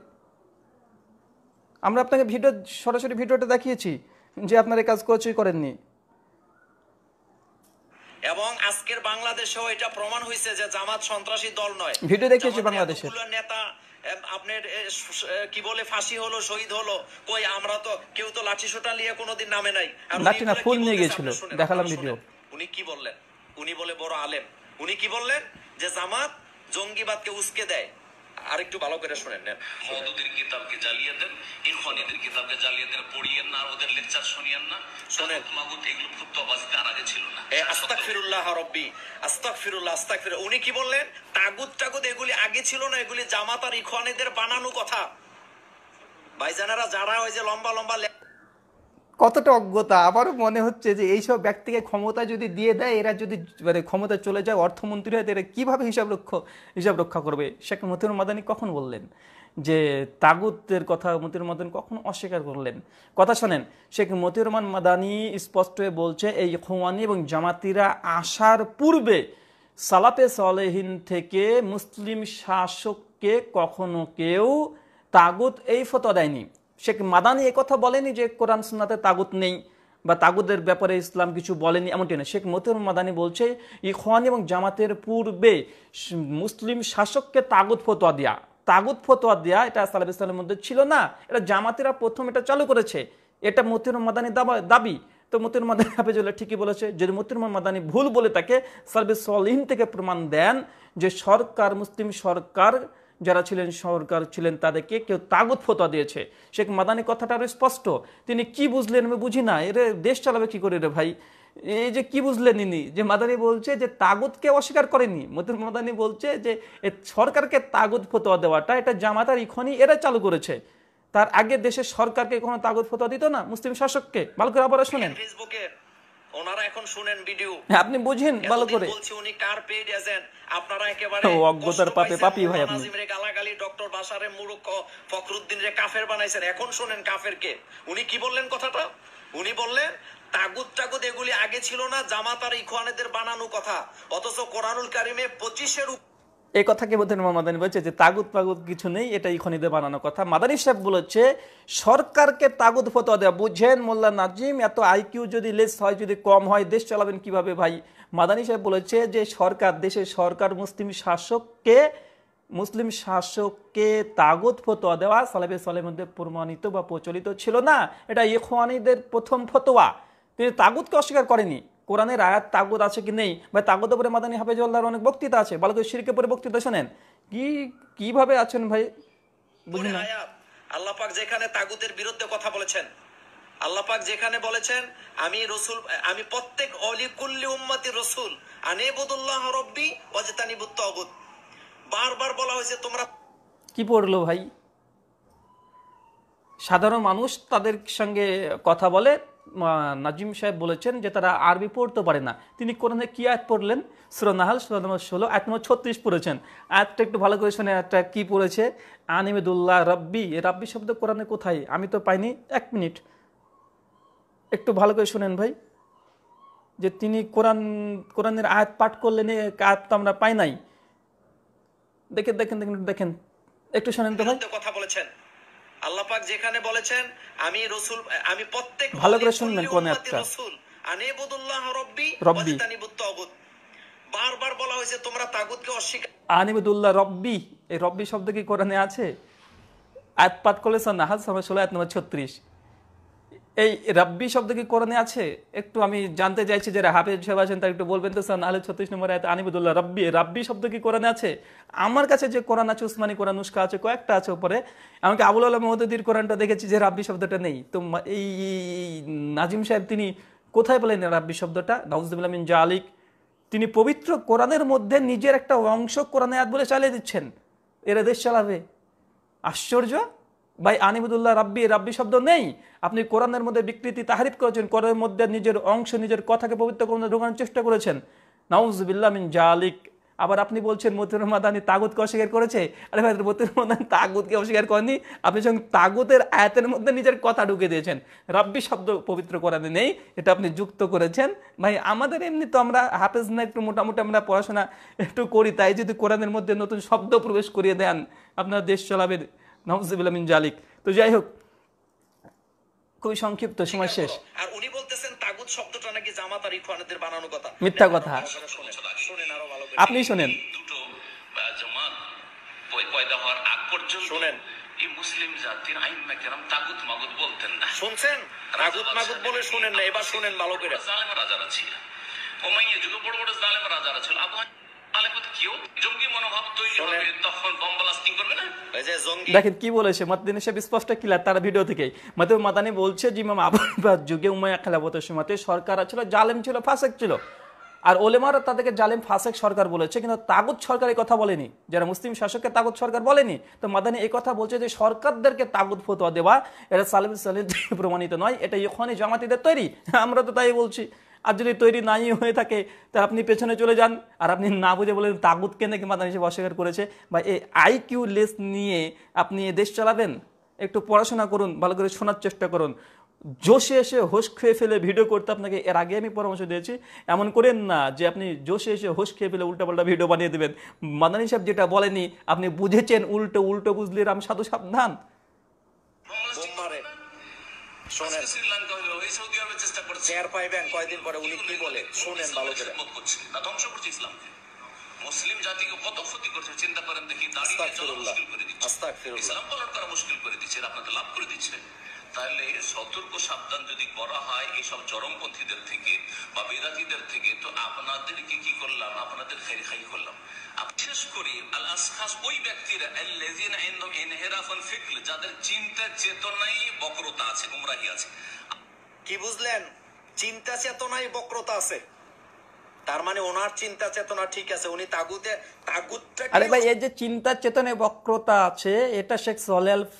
আমরা আপনাকে ভিডিও সরাসরি ভিডিওটা দেখিয়েছি যে আপনার এই কাজ করছি করেননি এবং আজকের বাংলাদেশেও এটা প্রমাণ হয়েছে যে জামাত সন্ত্রাসী দল নয় ভিডিও দেখেছি বাংলাদেশের নেতা আপনার কি বলে ফাঁসি হলো শহীদ হলো কই আমরা তো কেউ তো লাঠি সোটা নিয়ে কোনোদিন নামে নাই লাঠি না ফুল নিয়ে গিয়েছিল দেখালাম ভিডিও উনি কি বললেন উনি বলে বড় আলেম উনি কি বললেন যে জামাত জঙ্গিবাদকে উস্কে দেয় আরেকটু ভালো করে শুনেন কিতাবকে জ্বালিয়ে দেন কিতাবকে জ্বালিয়ে দেন পড়িয়েন না ওদের লেকচার শুনিয়েন না শোনেন মাগুত এগুলো খুব ছিল না রব্বি উনি কি বললেন তাগুত তাগুত এগুলি আগে ছিল না এগুলি জামাত আর বানানো কথা ভাইজানারা যারা ওই যে লম্বা লম্বা কতটা অজ্ঞতা আবারও মনে হচ্ছে যে এইসব ব্যক্তিকে ক্ষমতা যদি দিয়ে দেয় এরা যদি মানে ক্ষমতা চলে যায় অর্থমন্ত্রী হয় এরা কীভাবে হিসাব রক্ষ হিসাব রক্ষা করবে শেখ মতিউর মাদানি কখন বললেন যে তাগুতের কথা মতিউর মাদানি কখন অস্বীকার করলেন কথা শোনেন শেখ মতিউর রহমান মাদানি স্পষ্ট হয়ে বলছে এই খোয়ানি এবং জামাতিরা আসার পূর্বে সালাতে সলেহীন থেকে মুসলিম শাসককে কখনো কেউ তাগুত এই ফতো দেয়নি শেখ মাদানি কথা বলেনি যে কোরআন সুন্নাতে তাগুত নেই বা তাগুদের ব্যাপারে ইসলাম কিছু বলেনি এমনটি না শেখ মতিউর মাদানি বলছে ইখওয়ান এবং জামাতের পূর্বে মুসলিম শাসককে তাগুত ফতোয়া দেয়া তাগুত ফতোয়া দেয়া এটা সালাব ইসলামের মধ্যে ছিল না এটা জামাতেরা প্রথম এটা চালু করেছে এটা মতিউর মাদানি দাবি তো মতিউর মাদানী হাফিজুল্লাহ ঠিকই বলেছে যদি মতিউর মাদানী ভুল বলে তাকে সার্ভিস থেকে প্রমাণ দেন যে সরকার মুসলিম সরকার যারা ছিলেন সরকার ছিলেন তাদেরকে কেউ তাগুত ফতোয়া দিয়েছে শেখ মাদানি কথাটা আরও স্পষ্ট তিনি কি বুঝলেন আমি বুঝি না এর দেশ চালাবে কি করে রে ভাই এই যে কি বুঝলেন ইনি যে মাদানি বলছে যে তাগুতকে অস্বীকার করেনি মতুল মাদানি বলছে যে সরকারকে তাগুত ফতোয়া দেওয়াটা এটা জামাতার ইখনই এরা চালু করেছে তার আগে দেশের সরকারকে কোনো তাগুত ফতোয়া দিত না মুসলিম শাসককে ভালো করে আবার শোনেন ফেসবুকে ওনারা এখন শুনেন ভিডিও হ্যাঁ, আপনি বুঝেন ভালো করে বলছি উনি কার পেইড এজেন্ট আপনারা একেবারে অজ্ঞতার পাপে পাপী ভাই আপনি নাজিমের গালাগালি ডক্টর কাফের বানাইছেন এখন শুনেন কাফের কে উনি কি বললেন কথাটা উনি বললেন তাগুদ টাগুদ এগুলি আগে ছিল না জামাত আর ইখওয়ানেদের বানানো কথা অথচ কোরআনুল কারিমে পঁচিশের উপর এই কথাকে বোধহয় ইমাম মাদানি বলছে যে তাগুদ পাগুদ কিছু নেই এটা খনিদে বানানো কথা মাদানি সাহেব বলেছে সরকারকে তাগুদ ফতোয়া দেওয়া বুঝেন মোল্লা নাজিম এত আইকিউ যদি লেস হয় যদি কম হয় দেশ চালাবেন কিভাবে ভাই মাদানি সাহেব বলেছে যে সরকার দেশের সরকার মুসলিম শাসককে মুসলিম শাসককে তাগুদ ফতোয়া দেওয়া সালেবে সালের মধ্যে প্রমাণিত বা প্রচলিত ছিল না এটা ইখওয়ানিদের প্রথম ফতোয়া তিনি তাগুদকে অস্বীকার করেনি কোরআনের আয়াত তাগুদ আছে কি নেই বা তাগুদ উপরে মাদানী হাফেজুল্লাহর অনেক বক্তৃতা আছে ভালো শিরকে পরে বক্তৃতা শোনেন কি কিভাবে আছেন ভাই বুঝি না আল্লাহ পাক যেখানে তাগুতের বিরুদ্ধে কথা বলেছেন আল্লাহ পাক যেখানে বলেছেন আমি রসুল আমি প্রত্যেক অলি কুল্লি উম্মাতি রসুল আনেবুদুল্লাহ রব্বি ওয়াজতানিবুত তাগুত বারবার বলা হয়েছে তোমরা কি পড়লো ভাই সাধারণ মানুষ তাদের সঙ্গে কথা বলে নাজিম সাহেব বলেছেন যে তারা আরবি পড়তে পারে না তিনি কোরআনে কি আয়াত পড়লেন সুরনাহাল নাহাল ষোলো আয়াত নম্বর ছত্রিশ পড়েছেন আয়াতটা একটু ভালো করে শোনেন একটা কী পড়েছে আনিমেদুল্লাহ রব্বি রাব্বি শব্দ কোরআনে কোথায় আমি তো পাইনি এক মিনিট একটু ভালো করে শোনেন ভাই যে তিনি কোরআন কোরআনের আয়াত পাঠ করলেন আয়াত তো আমরা পাই নাই দেখেন দেখেন দেখেন দেখেন একটু শোনেন তো ভাই কথা বলেছেন আল্লাহ যেখানে বলেছেন আমি রসুল আমি প্রত্যেক ভালো করে শুনবেন কোন আয়াতটা রসুল আনেবুদুল্লাহ রব্বি রব্বি বারবার বলা হয়েছে তোমরা তাগুতকে অস্বীকার আনেবুদুল্লাহ রব্বি এই রব্বি শব্দ কি কোরআনে আছে আয়াত পাঠ করলে সন্না হাজ সময় ষোলো আয়াত নম্বর ছত্রিশ এই রাব্বি শব্দ কি কোরআনে আছে একটু আমি জানতে চাইছি যে হাফেজ সাহেব আছেন তার একটু বলবেন তো স্যার নাহলে ছত্রিশ নম্বর আয়তে আনিবুদুল্লাহ রাব্বি রাব্বি শব্দ কি কোরআনে আছে আমার কাছে যে কোরআন আছে উসমানী কোরআন উস্কা আছে কয়েকটা আছে ওপরে আমাকে আবুল আল্লাহ মহদুদ্দির কোরআনটা দেখেছি যে রাব্বি শব্দটা নেই তো এই নাজিম সাহেব তিনি কোথায় পেলেন রাব্বি শব্দটা নাউজুবুল্লামিন জা আলিক তিনি পবিত্র কোরআনের মধ্যে নিজের একটা অংশ কোরআনে আয়াত বলে চালিয়ে দিচ্ছেন এরা দেশ চালাবে আশ্চর্য ভাই আনিবুদুল্লাহ রাব্বি রাব্বি শব্দ নেই আপনি কোরআনের মধ্যে বিকৃতি তাহারিফ করেছেন কোরআনের মধ্যে নিজের অংশ নিজের কথাকে পবিত্র করে ঢোকানোর চেষ্টা করেছেন নাউজবিল্লা মিন জালিক আবার আপনি বলছেন মতির মাদানি তাগুতকে অস্বীকার করেছে আরে ভাই মতির মাদানি তাগুতকে অস্বীকার করেনি আপনি সঙ্গে তাগুতের আয়াতের মধ্যে নিজের কথা ঢুকে দিয়েছেন রাব্বি শব্দ পবিত্র কোরআনে নেই এটা আপনি যুক্ত করেছেন ভাই আমাদের এমনি তো আমরা হাফেজ না একটু মোটামুটি আমরা পড়াশোনা একটু করি তাই যদি কোরআনের মধ্যে নতুন শব্দ প্রবেশ করিয়ে দেন আপনার দেশ চলাবে নওয়াজিবিন জালিক তো যাই হোক খুবই সংক্ষিপ্ত সময় শেষ আর উনি বলতেছেন তাগুত শব্দটা নাকি জামাত ইখওয়ানদের বানানো কথা মিথ্যা কথা আপনি শুনেন দুটো জামাত পয়দা হওয়ার আগ পর্যন্ত শুনেন এই মুসলিম জাতির আইন মেকেরাম তাগুত মাগুত বলতেন না শুনছেন রাজুত মাগুত বলে শুনেন না এবার শুনেন ভালো করে জালেম রাজারা ছিল ওমাইয়া যুগে বড় বড় জালেম রাজারা ছিল আবু দেখেন কি বলেছে মাতদিন সাহেব স্পষ্ট তার ভিডিও থেকে বলছে যে যুগে সরকার ছিল জালেম ছিল ছিল আর ওলেমারা তাদেরকে জালেম ফাসেক সরকার বলেছে কিন্তু তাগুত সরকার এই কথা বলেনি যারা মুসলিম শাসককে তাগুদ সরকার বলেনি তো মাদানি এই কথা বলছে যে সরকারদেরকে তাগুদ ফতোয়া দেওয়া এটা সালেম সালেম প্রমাণিত নয় এটা এখনই জামাতিদের তৈরি আমরা তো তাই বলছি আর যদি তৈরি নাই হয়ে থাকে তা আপনি পেছনে চলে যান আর আপনি না বুঝে বলেন তাগুদকে নাকি মাদান হিসেবে অস্বীকার করেছে বা এই আইকিউ লেস নিয়ে আপনি দেশ চালাবেন একটু পড়াশোনা করুন ভালো করে শোনার চেষ্টা করুন জোশে এসে হোশ খেয়ে ফেলে ভিডিও করতে আপনাকে এর আগে আমি পরামর্শ দিয়েছি এমন করেন না যে আপনি জোশে এসে হোশ খেয়ে ফেলে পাল্টা ভিডিও বানিয়ে দেবেন মাদানি সাহেব যেটা বলেনি আপনি বুঝেছেন উল্টো উল্টো বুঝলি রাম সাধু সাবধান শোনেন শ্রীলঙ্কা হলো এই সৌদি আরবে চেষ্টা করছে চেয়ার পাইবেন কয়দিন পরে উনি কি বলে শোনেন ভালো করে করছে না ধ্বংস করছে ইসলাম মুসলিম জাতিকে কত ক্ষতি করছে চিন্তা করেন দেখি দাঁড়িয়ে চলা মুশকিল করে দিচ্ছে ইসলাম পালন করা মুশকিল করে দিচ্ছে আপনাদের লাভ করে দিচ্ছে তাহলে সতর্ক সাবধান যদি করা হয় এইসব চরমপন্থীদের থেকে বা বেদাতিদের থেকে তো আপনাদেরকে কি করলাম আপনাদের খাই খাই করলাম বিশেষ করে আল আসখাস ওই ব্যক্তিরা যাদের চিন্তা চেতনাই বক্রতা আছে গুমরাহি আছে কি বুঝলেন চিন্তা চেতনাই বক্রতা আছে তার মানে ওনার চিন্তা চেতনা ঠিক আছে উনি তাগুতে তাগুতটা আরে ভাই এই যে চিন্তা চেতনায় বক্রতা আছে এটা শেখ সলেলফ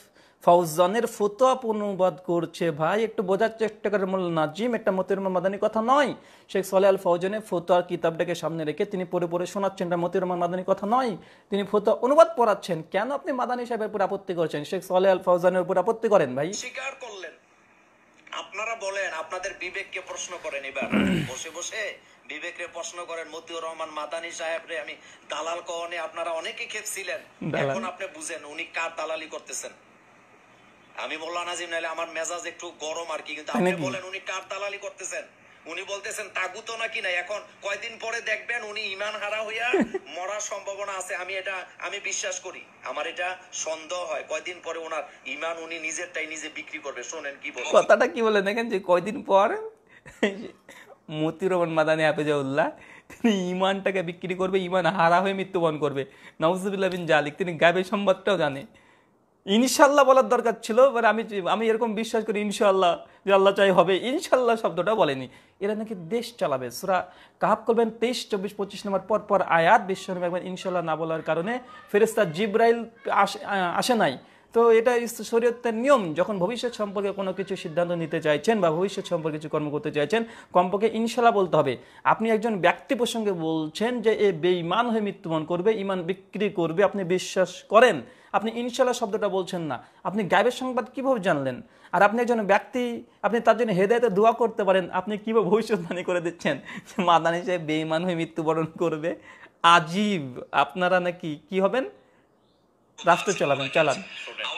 ফৌজানের ফতোয়া অনুবাদ করছে ভাই একটু বোঝার চেষ্টা করে মোল নাজিম একটা মতির মাদানি কথা নয় শেখ সালে আল ফৌজানের ফতোয়ার কিতাবটাকে সামনে রেখে তিনি পড়ে পড়ে শোনাচ্ছেন এটা মতির মাদানি কথা নয় তিনি ফতোয়া অনুবাদ পড়াচ্ছেন কেন আপনি মাদানি সাহেবের উপর আপত্তি করছেন শেখ সালে আল ফৌজানের উপর আপত্তি করেন ভাই স্বীকার করলেন আপনারা বলেন আপনাদের বিবেককে প্রশ্ন করেন এবার বসে বসে বিবেকরে প্রশ্ন করেন মতিউর রহমান মাদানি সাহেব রে আমি দালাল কহনে আপনারা অনেকে খেপছিলেন এখন আপনি বুঝেন উনি কার দালালি করতেছেন আমি নাজিম নাইলে আমার মেজাজ একটু গরম আর কি কিন্তু আপনি বলেন উনি কার দালালি করতেছেন উনি বলতেছেন তাগুত নাকি না এখন কয়দিন পরে দেখবেন উনি ইমান হারা হইয়া মরার সম্ভাবনা আছে আমি এটা আমি বিশ্বাস করি আমার এটা সন্দেহ হয় কয়দিন পরে ওনার ইমান উনি নিজেরটাই নিজে বিক্রি করবে শোনেন কি বলেন কথাটা কি বলে দেখেন যে কয়দিন পর মতি রহমান মাদানি হাফেজাউল্লাহ তিনি ইমানটাকে বিক্রি করবে ইমান হারা হয়ে মৃত্যুবরণ করবে নওয়াজুবিল্লাহ বিন জালিক তিনি গায়েবের সম্বাদটাও জানে ইনশাল্লাহ বলার দরকার ছিল এবার আমি আমি এরকম বিশ্বাস করি ইনশাল্লাহ যে আল্লাহ চাই হবে ইনশাল্লাহ শব্দটা বলেনি এরা নাকি দেশ চালাবে সুরা কাহাব করবেন তেইশ চব্বিশ পঁচিশ নম্বর পর পর আয়াত বিশ্বনবী একবার ইনশাল্লাহ না বলার কারণে ফেরেস্তা জিব্রাইল আসে নাই তো এটা শরীয়তের নিয়ম যখন ভবিষ্যৎ সম্পর্কে কোনো কিছু সিদ্ধান্ত নিতে চাইছেন বা ভবিষ্যৎ সম্পর্কে কিছু কর্ম করতে চাইছেন কমপক্ষে ইনশাল্লাহ বলতে হবে আপনি একজন ব্যক্তি প্রসঙ্গে বলছেন যে এ বেঈমান হয়ে মৃত্যুবরণ করবে ইমান বিক্রি করবে আপনি বিশ্বাস করেন আপনি ইনশাল্লাহ শব্দটা বলছেন না আপনি গায়েবের সংবাদ কীভাবে জানলেন আর আপনি একজন ব্যক্তি আপনি তার জন্য হেদায়তে দোয়া করতে পারেন আপনি কীভাবে ভবিষ্যৎবাণী করে দিচ্ছেন যে মাদানি সাহেব বেঈমান হয়ে মৃত্যুবরণ করবে আজীব আপনারা নাকি কি হবেন রাষ্ট্র আচ্ছা, চালাবেন আচ্ছা, চালান আচ্ছা, হ্যাঁ,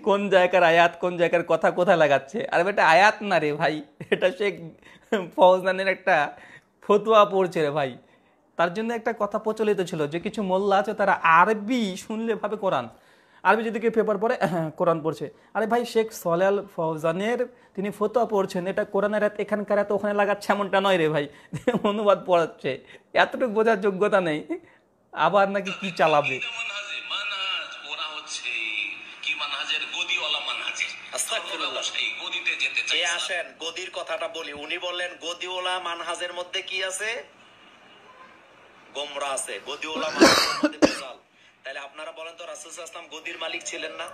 কোন জায়গার আয়াত কোন জায়গার কথা কোথায় লাগাচ্ছে আর এটা আয়াত না রে ভাই এটা শেখ ফৌজদানের একটা ফতুয়া পড়ছে রে ভাই তার জন্য একটা কথা প্রচলিত ছিল যে কিছু মোল্লা আছে তারা আরবি শুনলে ভাবে কোরআন আরবি যদি কেউ পেপার পড়ে কোরআন পড়ছে আরে ভাই শেখ সলাল ফৌজানের তিনি ফতোয়া পড়ছেন এটা কোরআনের এত এখানকার এত ওখানে লাগাচ্ছে এমনটা নয় রে ভাই অনুবাদ পড়াচ্ছে এতটুকু বোঝার যোগ্যতা নেই আবার নাকি কি চালাবে মধ্যে কি আছে গোমরা আছে গদিওলা মানহাজের মধ্যে তাহলে আপনারা বলেন তো রাসুল আসলাম গদির মালিক ছিলেন না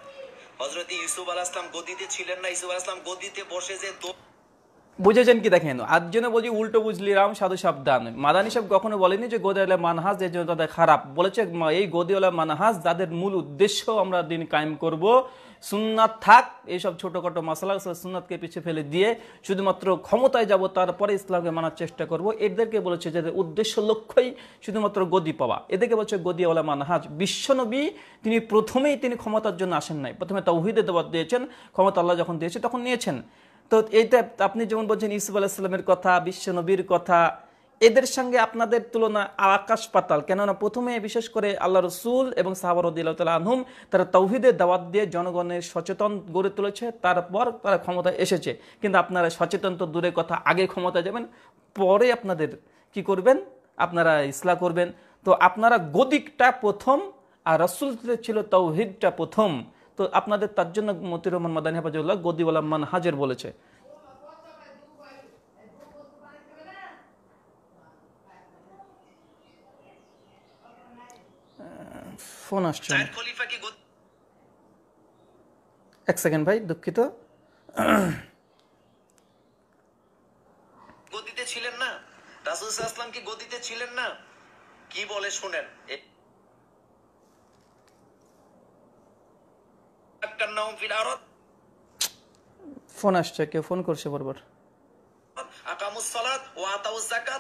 হজরত ইউসুফ আলাহ আসলাম গদিতে ছিলেন না ইসুফ আলাহ আসলাম গদিতে বসে যে বুঝেছেন কি দেখেন আর জন্য বলছি উল্টো বুঝলি রাম সাধু সাবধান মাদানি সাহেব কখনো বলেনি যে গোদেওয়ালা মানহাজ এর জন্য তাদের খারাপ বলেছে এই গোদেওয়ালা মানহাজ যাদের মূল উদ্দেশ্য আমরা দিন কায়েম করব সুন্নাত থাক এইসব ছোটোখাটো মশলা সুননাথকে পিছিয়ে ফেলে দিয়ে শুধুমাত্র ক্ষমতায় যাব তারপরে ইসলামকে মানার চেষ্টা করব এদেরকে বলেছে যাদের উদ্দেশ্য লক্ষ্যই শুধুমাত্র গদি পাওয়া এদেরকে বলছে গদিওয়ালা মানহাজ বিশ্বনবী তিনি প্রথমেই তিনি ক্ষমতার জন্য আসেন নাই প্রথমে তাহিদে দেওয়ার দিয়েছেন ক্ষমতা আল্লাহ যখন দিয়েছে তখন নিয়েছেন তো এইটা আপনি যেমন বলছেন ইসুফ আলাহিসাল্লামের কথা বিশ্বনবীর কথা এদের সঙ্গে আপনাদের তুলনা আকাশ পাতাল কেননা প্রথমে বিশেষ করে আল্লাহ রসুল এবং সাহাবরদ্দিল্লা আনহুম তারা তৌহিদের দাওয়াত দিয়ে জনগণের সচেতন গড়ে তুলেছে তারপর তারা ক্ষমতায় এসেছে কিন্তু আপনারা সচেতন তো দূরে কথা আগে ক্ষমতা যাবেন পরে আপনাদের কি করবেন আপনারা ইসলা করবেন তো আপনারা গদিকটা প্রথম আর রসুল ছিল তৌহিদটা প্রথম তো আপনাদের তার জন্য মতির রহমান মাদানী হাফাজুল্লাহ গদিওয়ালা মান হাজের বলেছে ফোন আসছে এক সেকেন্ড ভাই দুঃখিত গদিতে ছিলেন না রাসুল সাল্লাম কি গদিতে ছিলেন না কি বলে শুনেন ফোন আসছে কেউ ফোন করছে বরবর একটা কথা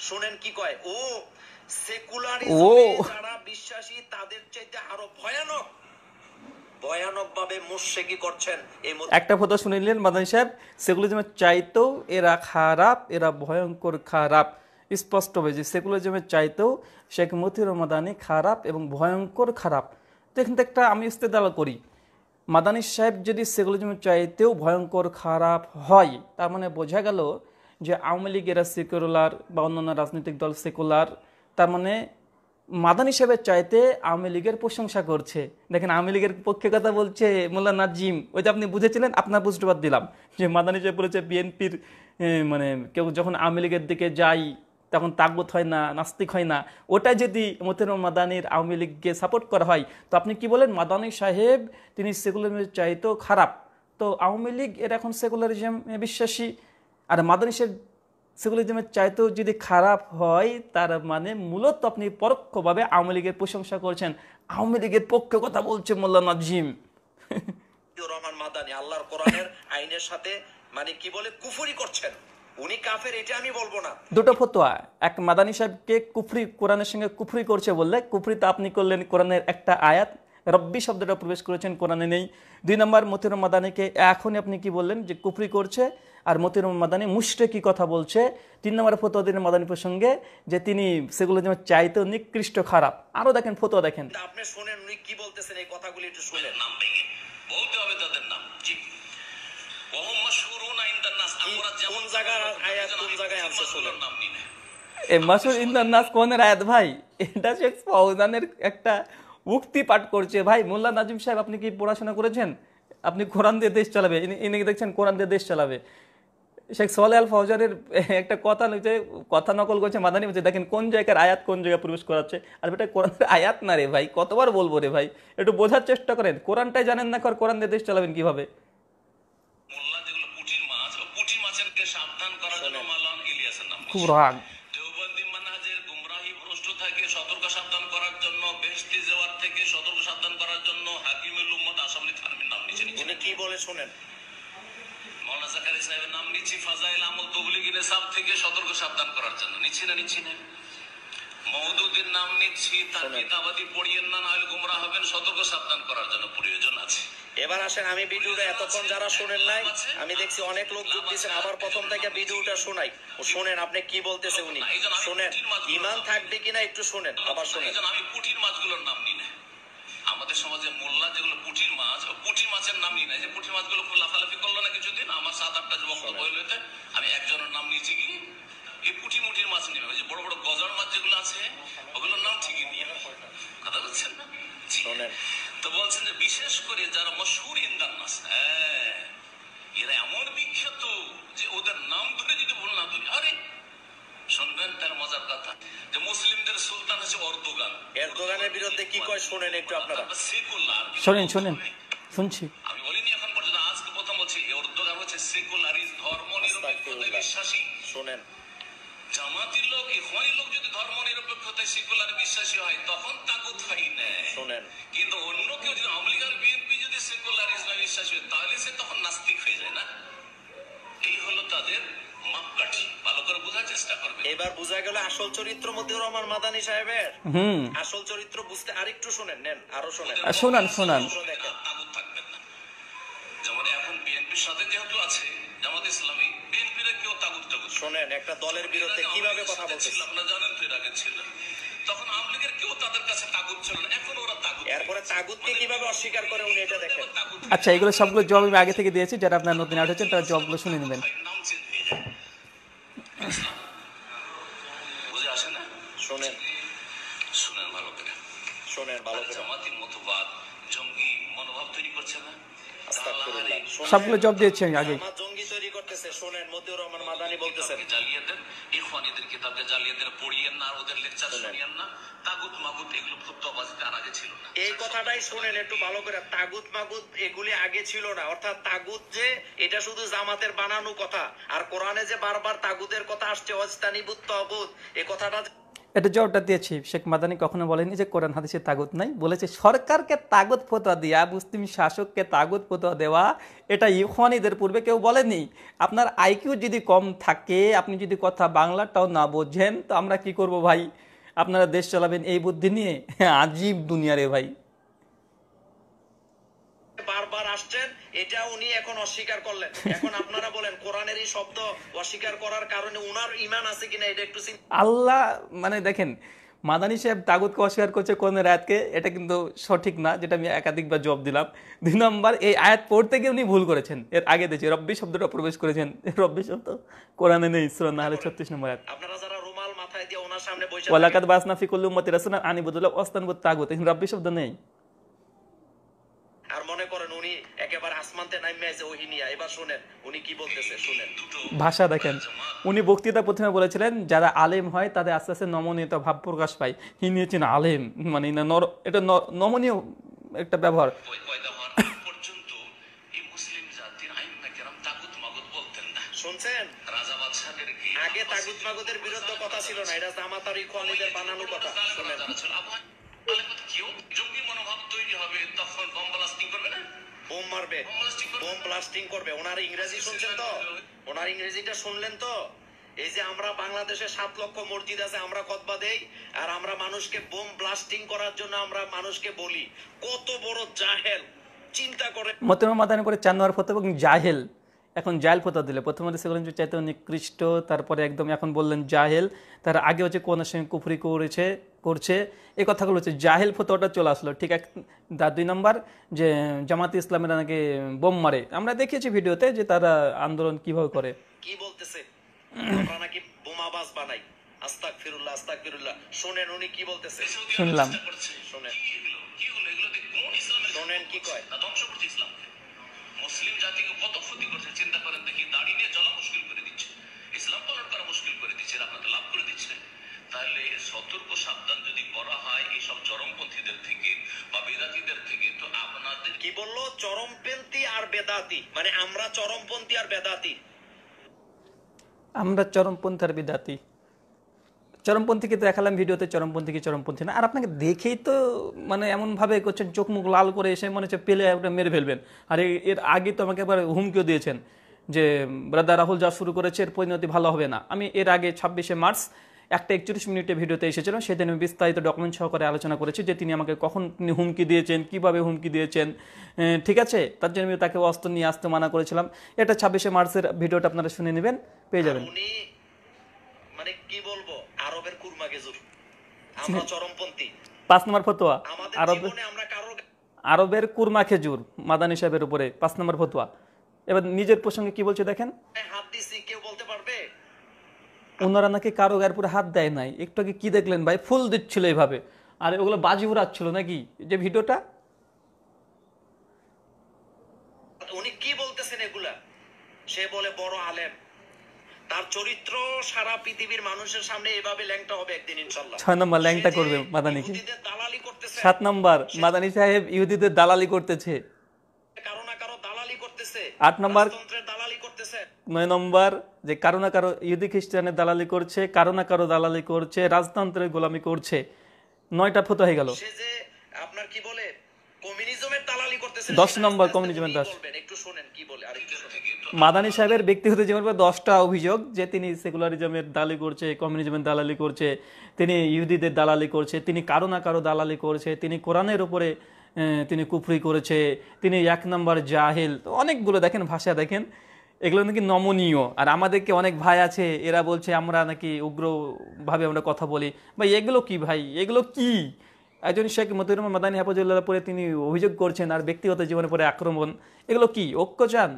শুনে নিলেন কি করছেন এই একটা কথা মাদানী সাহেব সেকুলারিজমের চাইতেও এরা খারাপ এরা ভয়ঙ্কর খারাপ স্পষ্ট হয়েছে সেকুলারিজমের চাইতেও শেখ মতি রমাদানি খারাপ এবং ভয়ঙ্কর খারাপ তো এখান থেকে একটা আমি ইস্তেদাল করি মাদানী সাহেব যদি সেকুলারিজমের চাইতেও ভয়ঙ্কর খারাপ হয় তার মানে বোঝা গেল যে আওয়ামী লীগের সেকুলার বা অন্যান্য রাজনৈতিক দল সেকুলার তার মানে মাদানী হিসেবে চাইতে আওয়ামী লীগের প্রশংসা করছে দেখেন আওয়ামী লীগের পক্ষে কথা বলছে মোল্লা নাজিম ওই যে আপনি বুঝেছিলেন আপনার বুঝতে দিলাম যে মাদান সাহেব বলেছে বিএনপির মানে কেউ যখন আওয়ামী লীগের দিকে যাই তখন তাগত হয় না নাস্তিক হয় না ওটা যদি মতেন মাদানির আওয়ামী লীগকে সাপোর্ট করা হয় তো আপনি কি বলেন মাদানি সাহেব তিনি সেকুলারিজমের চাইতেও খারাপ তো আওয়ামী লীগ এর এখন সেকুলারিজম বিশ্বাসী আর মাদানি সাহেব সেকুলারিজমের চাইতেও যদি খারাপ হয় তার মানে মূলত আপনি পরোক্ষভাবে আওয়ামী লীগের প্রশংসা করছেন আওয়ামী লীগের পক্ষে কথা বলছে মোল্লা নাজিম রহমান মাদানি আল্লাহর কোরআনের আইনের সাথে মানে কি বলে কুফুরি করছেন উনি কাফের এটা আমি বলবো না দুটো ফতোয়া এক মাদানী সাহেবকে কুফরি কোরআনের সঙ্গে কুফরি করছে বললে কুফরি তো আপনি করলেন কোরআনের একটা আয়াত রব্বি শব্দটা প্রবেশ করেছেন কোরআনে নেই দুই নম্বর মতিরম মাদানিকে এখনই আপনি কি বললেন যে কুফরি করছে আর মতিরম মাদানি কি কথা বলছে তিন নম্বর ফতোয়া দিন মাদানি প্রসঙ্গে যে তিনি সেগুলো যেমন চাইতে নিকৃষ্ট খারাপ আরও দেখেন ফতোয়া দেখেন আপনি উনি কি বলতেছেন এই কথাগুলি একটু শুনেন নাম বলতে হবে তাদের নাম কোন জায়গার আয়াত কোন কোনের আয়াত ভাই এটা শেখ ফাউজানের একটা উক্তি পাঠ করছে ভাই মোল্লা নাজিম সাহেব আপনি কি পড়াশোনা করেছেন আপনি কোরআন দিয়ে দেশ চালাবে ইনি দেখছেন কোরআন দিয়ে দেশ চালাবে শেখ সোহালে আল ফৌজানের একটা কথা কথা নকল করছে মাদানি বলছে দেখেন কোন জায়গার আয়াত কোন জায়গায় প্রবেশ করাচ্ছে আর এটা কোরআনের আয়াত না রে ভাই কতবার বলবো রে ভাই একটু বোঝার চেষ্টা করেন কোরআনটাই জানেন না কর কোরআন দিয়ে দেশ চালাবেন কীভাবে খুব রাগ সতর্ক সাবধান করার জন্য নিচ্ছি নাম নিচে কি বলে শুনেন সাহেবের নাম সাব থেকে সতর্ক সাবধান করার জন্য নিচে না নিচে না মওদুদের নাম নিচ্ছি তার কিতাবাদি পড়িয়েন না নাহলে গুমরা হবেন সতর্ক সাবধান করার জন্য প্রয়োজন আছে এবার আসেন আমি ভিডিওটা এতক্ষণ যারা শুনেন নাই আমি দেখছি অনেক লোক যোগ দিয়েছেন আবার প্রথম থেকে ভিডিওটা শোনাই ও শুনেন আপনি কি বলতেছে উনি শুনেন ইমান থাকবে কিনা একটু শুনেন আবার শুনেন আমি পুঁটির মাছগুলোর নাম নিই না আমাদের সমাজে মোল্লা যেগুলো পুঁটির মাছ পুঁটির মাছের নাম নিই না যে পুঁটির মাছগুলো লাফালাফি করলো না কিছুদিন আমার সাত আটটা বই হইলোতে আমি একজনের নাম নিয়েছি কি এই পুঁটি মুটির মাছ নেবে ওই যে বড় বড় গজার মাছ যেগুলো আছে ওগুলোর নাম ঠিকই নিয়ে কথা বলছেন তো বলছেন যে বিশেষ করে যারা মশহুর ইন্দার মাছ হ্যাঁ এরা এমন বিখ্যাত যে ওদের নাম ধরে যদি ভুল না ধরি আরে শুনবেন তার মজার কথা যে মুসলিমদের সুলতান হচ্ছে অর্দোগান এরদোগানের বিরুদ্ধে কি কয় শুনেন একটু আপনারা শুনেন শুনেন শুনছি আমি বলিনি এখন পর্যন্ত আজকে প্রথম বলছি অর্দোগান হচ্ছে সেকুলারিস্ট ধর্ম নিরপেক্ষতায় বিশ্বাসী শুনেন জামাতির লোক ইহওয়ানি লোক যদি ধর্ম নিরপেক্ষতায় সেকুলার বিশ্বাসী হয় তখন তাকে ফাহি নেয় শোনেন কিন্তু অন্য কেউ যদি আমলিগার বিএনপি যদি সেকুলার ইসলাম বিশ্বাসী হয় তাহলে সে তখন নাস্তিক হয়ে যায় না এই হলো তাদের মাপকাঠি ভালো করে বোঝার চেষ্টা করবে এবার বোঝা গেল আসল চরিত্র মধ্যে রহমান মাদানি সাহেবের হুম আসল চরিত্র বুঝতে আরেকটু শুনেন নেন আরো শুনেন শোনান থাকবেন না যেমন এখন বিএনপির সাথে যেহেতু আছে জামাত ইসলামী শোনেন একটা দলের বিরুদ্ধে কিভাবে কথা বলছে আপনারা জানেন তো এর আগে ছিল তখন আওয়ামী লীগের কেউ তাদের কাছে তাগুদ ছিল না এখন ওরা তাগুদ এরপরে তাগুদকে মানে কিভাবে অস্বীকার করে উনি এটা দেখেন আচ্ছা এগুলো সবগুলো জবাব আমি আগে থেকে দিয়েছি যারা আপনারা নতুন আউট হচ্ছেন তারা জবগুলো শুনে নেবেন বুঝে আসে না শোনেন শোনেন ভালো করে শোনেন ভালো করে জঙ্গি মনোভাব তৈরি করছে না সবগুলো জব দিয়েছি আমি আগে শোনেন রহমান মাদানি বলতেছেন ইরফানিদের কিতাবকে পড়িয়েন না ওদের লেকচার শুনিয়েন না তাগুত মাগুত এগুলো আর আগে ছিল না এই কথাটাই শোনেন একটু ভালো করে তাগুত মাগুত এগুলি আগে ছিল না অর্থাৎ তাগুত যে এটা শুধু জামাতের বানানো কথা আর কোরআনে যে বারবার তাগুদের কথা আসছে অস্তানিবুত তবুত এই কথাটা এটা জবাবটা দিয়েছি শেখ মাদানি কখনো বলেনি যে কোরআন হাদিসে তাগুত নাই বলেছে সরকারকে তাগুত ফতোয়া দেওয়া মুসলিম শাসককে তাগুত ফতোয়া দেওয়া এটা ইউখানিদের পূর্বে কেউ বলেনি আপনার আইকিউ যদি কম থাকে আপনি যদি কথা বাংলাটাও না বোঝেন তো আমরা কি করব ভাই আপনারা দেশ চালাবেন এই বুদ্ধি নিয়ে হ্যাঁ, আজীব দুনিয়ারে ভাই বারবার আসছেন এটা উনি এখন অস্বীকার করলেন এখন আপনারা বলেন কোরআনের এই শব্দ অস্বীকার করার কারণে উনার ইমান আছে কিনা এটা একটু আল্লাহ মানে দেখেন মাদানী সাহেব তাগুদকে অস্বীকার করছে কোন আয়াতকে এটা কিন্তু সঠিক না যেটা আমি একাধিকবার জব দিলাম দুই নম্বর এই আয়াত পড়তে গিয়ে উনি ভুল করেছেন এর আগে দেখছি রব্বি শব্দটা প্রবেশ করেছেন রব্বি শব্দ কোরআনে নেই না হলে ছত্রিশ নম্বর আয়াত ওলাকাত বাসনাফি রুমাল মাথায় দিয়ে ওনার সামনে বসে ওয়ালাকাত তাগুত রব্বি শব্দ নেই আর মনে করেন উনি একেবারে আসমানতে নামে আছে ওহি নিয়া এবার শুনেন উনি কি বলতেছে শুনেন ভাষা দেখেন উনি বক্তৃতা প্রথমে বলেছিলেন যারা আলেম হয় তাদের আস্তে আস্তে নমনীয়তা ভাব প্রকাশ পায় হিনি হচ্ছেন আলেম মানে নর এটা নমনীয় একটা ব্যবহার শুনছেন আগে তাগুত মাগুদের বিরুদ্ধে কথা ছিল না এটা জামাতার ইকওয়ালিদের বানানো কথা শুনেন তখন ব্লাস্টিং করবে না বোম মারবে বোম ব্লাস্টিং করবে ওনার ইংরেজি শুনছেন তো ওনার ইংরেজিটা শুনলেন তো এই যে আমরা বাংলাদেশে সাত লক্ষ মসজিদ আছে আমরা কতবা দেই আর আমরা মানুষকে বোম ব্লাস্টিং করার জন্য আমরা মানুষকে বলি কত বড় জাহেল চিন্তা করে মতেমা মাদানি করে চানোয়ার ফতো এবং জাহেল এখন জাহেল ফতোয়া দিলে প্রথমে সেগুলো হচ্ছে চাইতে নিকৃষ্ট তারপরে একদম এখন বললেন জাহেল তার আগে হচ্ছে কোন সঙ্গে কুফরি করেছে করছে এ কথাগুলো হচ্ছে জাহেল ফতোয়াটা চলে আসলো ঠিক এক তার দুই নম্বর যে জামাতে ইসলামেরা নাকি বোম মারে আমরা দেখিয়েছি ভিডিওতে যে তারা আন্দোলন কিভাবে করে কি বলতেছে নাকি বোমাবাজ বানাই আস্তাগফিরুল্লাহ আস্তাগফিরুল্লাহ শুনেন উনি কি বলতেছে শুনলাম শুনেন কি কয় ধ্বংস করছে ইসলাম আমরা চরমপন্থার বিদাতি চরমপন্থীকে দেখালাম ভিডিওতে চরমপন্থী কি চরমপন্থী না আর আপনাকে দেখেই তো মানে এমনভাবে করছেন চোখ মুখ লাল করে এসে মনে হচ্ছে পেলে মেরে ফেলবেন আর এর আগে তো আমাকে একবার হুমকিও দিয়েছেন যে ব্রাদার রাহুল যা শুরু করেছে এর পরিণতি ভালো হবে না আমি এর আগে ছাব্বিশে মার্চ একটা একচল্লিশ মিনিটের ভিডিওতে এসেছিল সেদিন আমি বিস্তারিত ডকুমেন্ট সহকারে আলোচনা করেছি যে তিনি আমাকে কখন তিনি হুমকি দিয়েছেন কিভাবে হুমকি দিয়েছেন ঠিক আছে তার জন্য আমি তাকে অস্ত্র নিয়ে আসতে মানা করেছিলাম এটা ছাব্বিশে মার্চের ভিডিওটা আপনারা শুনে নেবেন পেয়ে যাবেন মানে কি বলবো আরবের কুরমা গেজুর আমরা চরমপন্থী পাঁচ নম্বর ফতোয়া আরব আরবের কুরমা খেজুর মাদানি সাহেবের উপরে পাঁচ নম্বর ফতোয়া এবার নিজের প্রসঙ্গে কি বলছে দেখেন হাত দিছি কেউ বলতে পারবে ওনারা নাকি কারো গায়ের পরে হাত দেয় নাই একটু আগে কি দেখলেন ভাই ফুল দিচ্ছিল এইভাবে আর ওগুলো বাজি উড়াচ্ছিল নাকি যে ভিডিওটা উনি কি বলতেছেন এগুলা সে বলে বড় আলেম তার চরিত্র সারা পৃথিবীর মানুষের সামনে এভাবে ল্যাংটা হবে একদিন ইনশাআল্লাহ 6 নম্বর ল্যাংটা করবে মাদানি কি দালালি করতেছে 7 নম্বর মাদানি সাহেব ইহুদিদের দালালি করতেছে কারো না কারো দালালি করতেছে 8 নম্বর দালালি নয় নম্বর যে কারো না কারো ইহুদি খ্রিস্টানের দালালি করছে কারো না কারো দালালি করছে রাজতন্ত্রের গোলামি করছে নয়টা ফতো হয়ে গেল আপনার কি বলে তিনি সেকুলারিজমের দালালি করছে তিনি দালালি করছে তিনি কারো না কারো দালালি করছে তিনি কোরআনের উপরে তিনি কুফরি করেছে তিনি এক নম্বর জাহেল অনেকগুলো দেখেন ভাষা দেখেন এগুলো নাকি নমনীয় আর আমাদেরকে অনেক ভাই আছে এরা বলছে আমরা নাকি উগ্রভাবে আমরা কথা বলি ভাই এগুলো কি ভাই এগুলো কি একজন শেখ মতিরুম মাদানী হেফাজুল্লাহ পরে তিনি অভিযোগ করছেন আর ব্যক্তিগত জীবনে পরে আক্রমণ এগুলো কি ঐক্য চান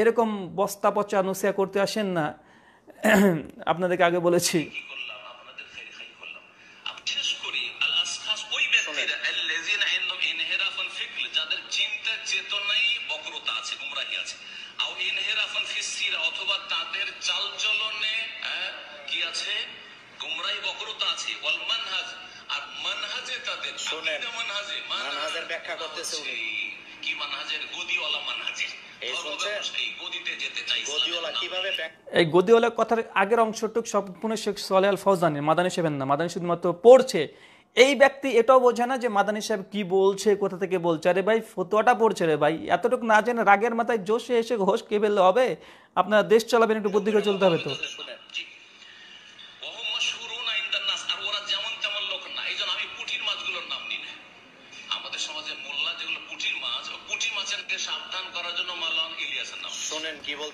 এরকম বস্তা পচা নসিয়া করতে আসেন না আপনাদেরকে আগে বলেছি ব্যাখ্যা করতেছে উনি কি মানহাজের গদিওয়ালা মানহাজের এই আচ্ছা। গদিওয়ালা কথার আগের অংশটুক সম্পূর্ণ শেখ সোলে আল ফৌজানের মাদানী সাহেবের না মাদানী শুধুমাত্র পড়ছে এই ব্যক্তি এটাও বোঝে না যে মাদানী সাহেব কি বলছে কোথা থেকে বলছে আরে ভাই ফতোয়াটা পড়ছে রে ভাই এতটুকু না জেনে রাগের মাথায় জোশে এসে ঘোষ কে ফেললে হবে আপনার দেশ চলাবেন একটু বুদ্ধি করে চলতে হবে তো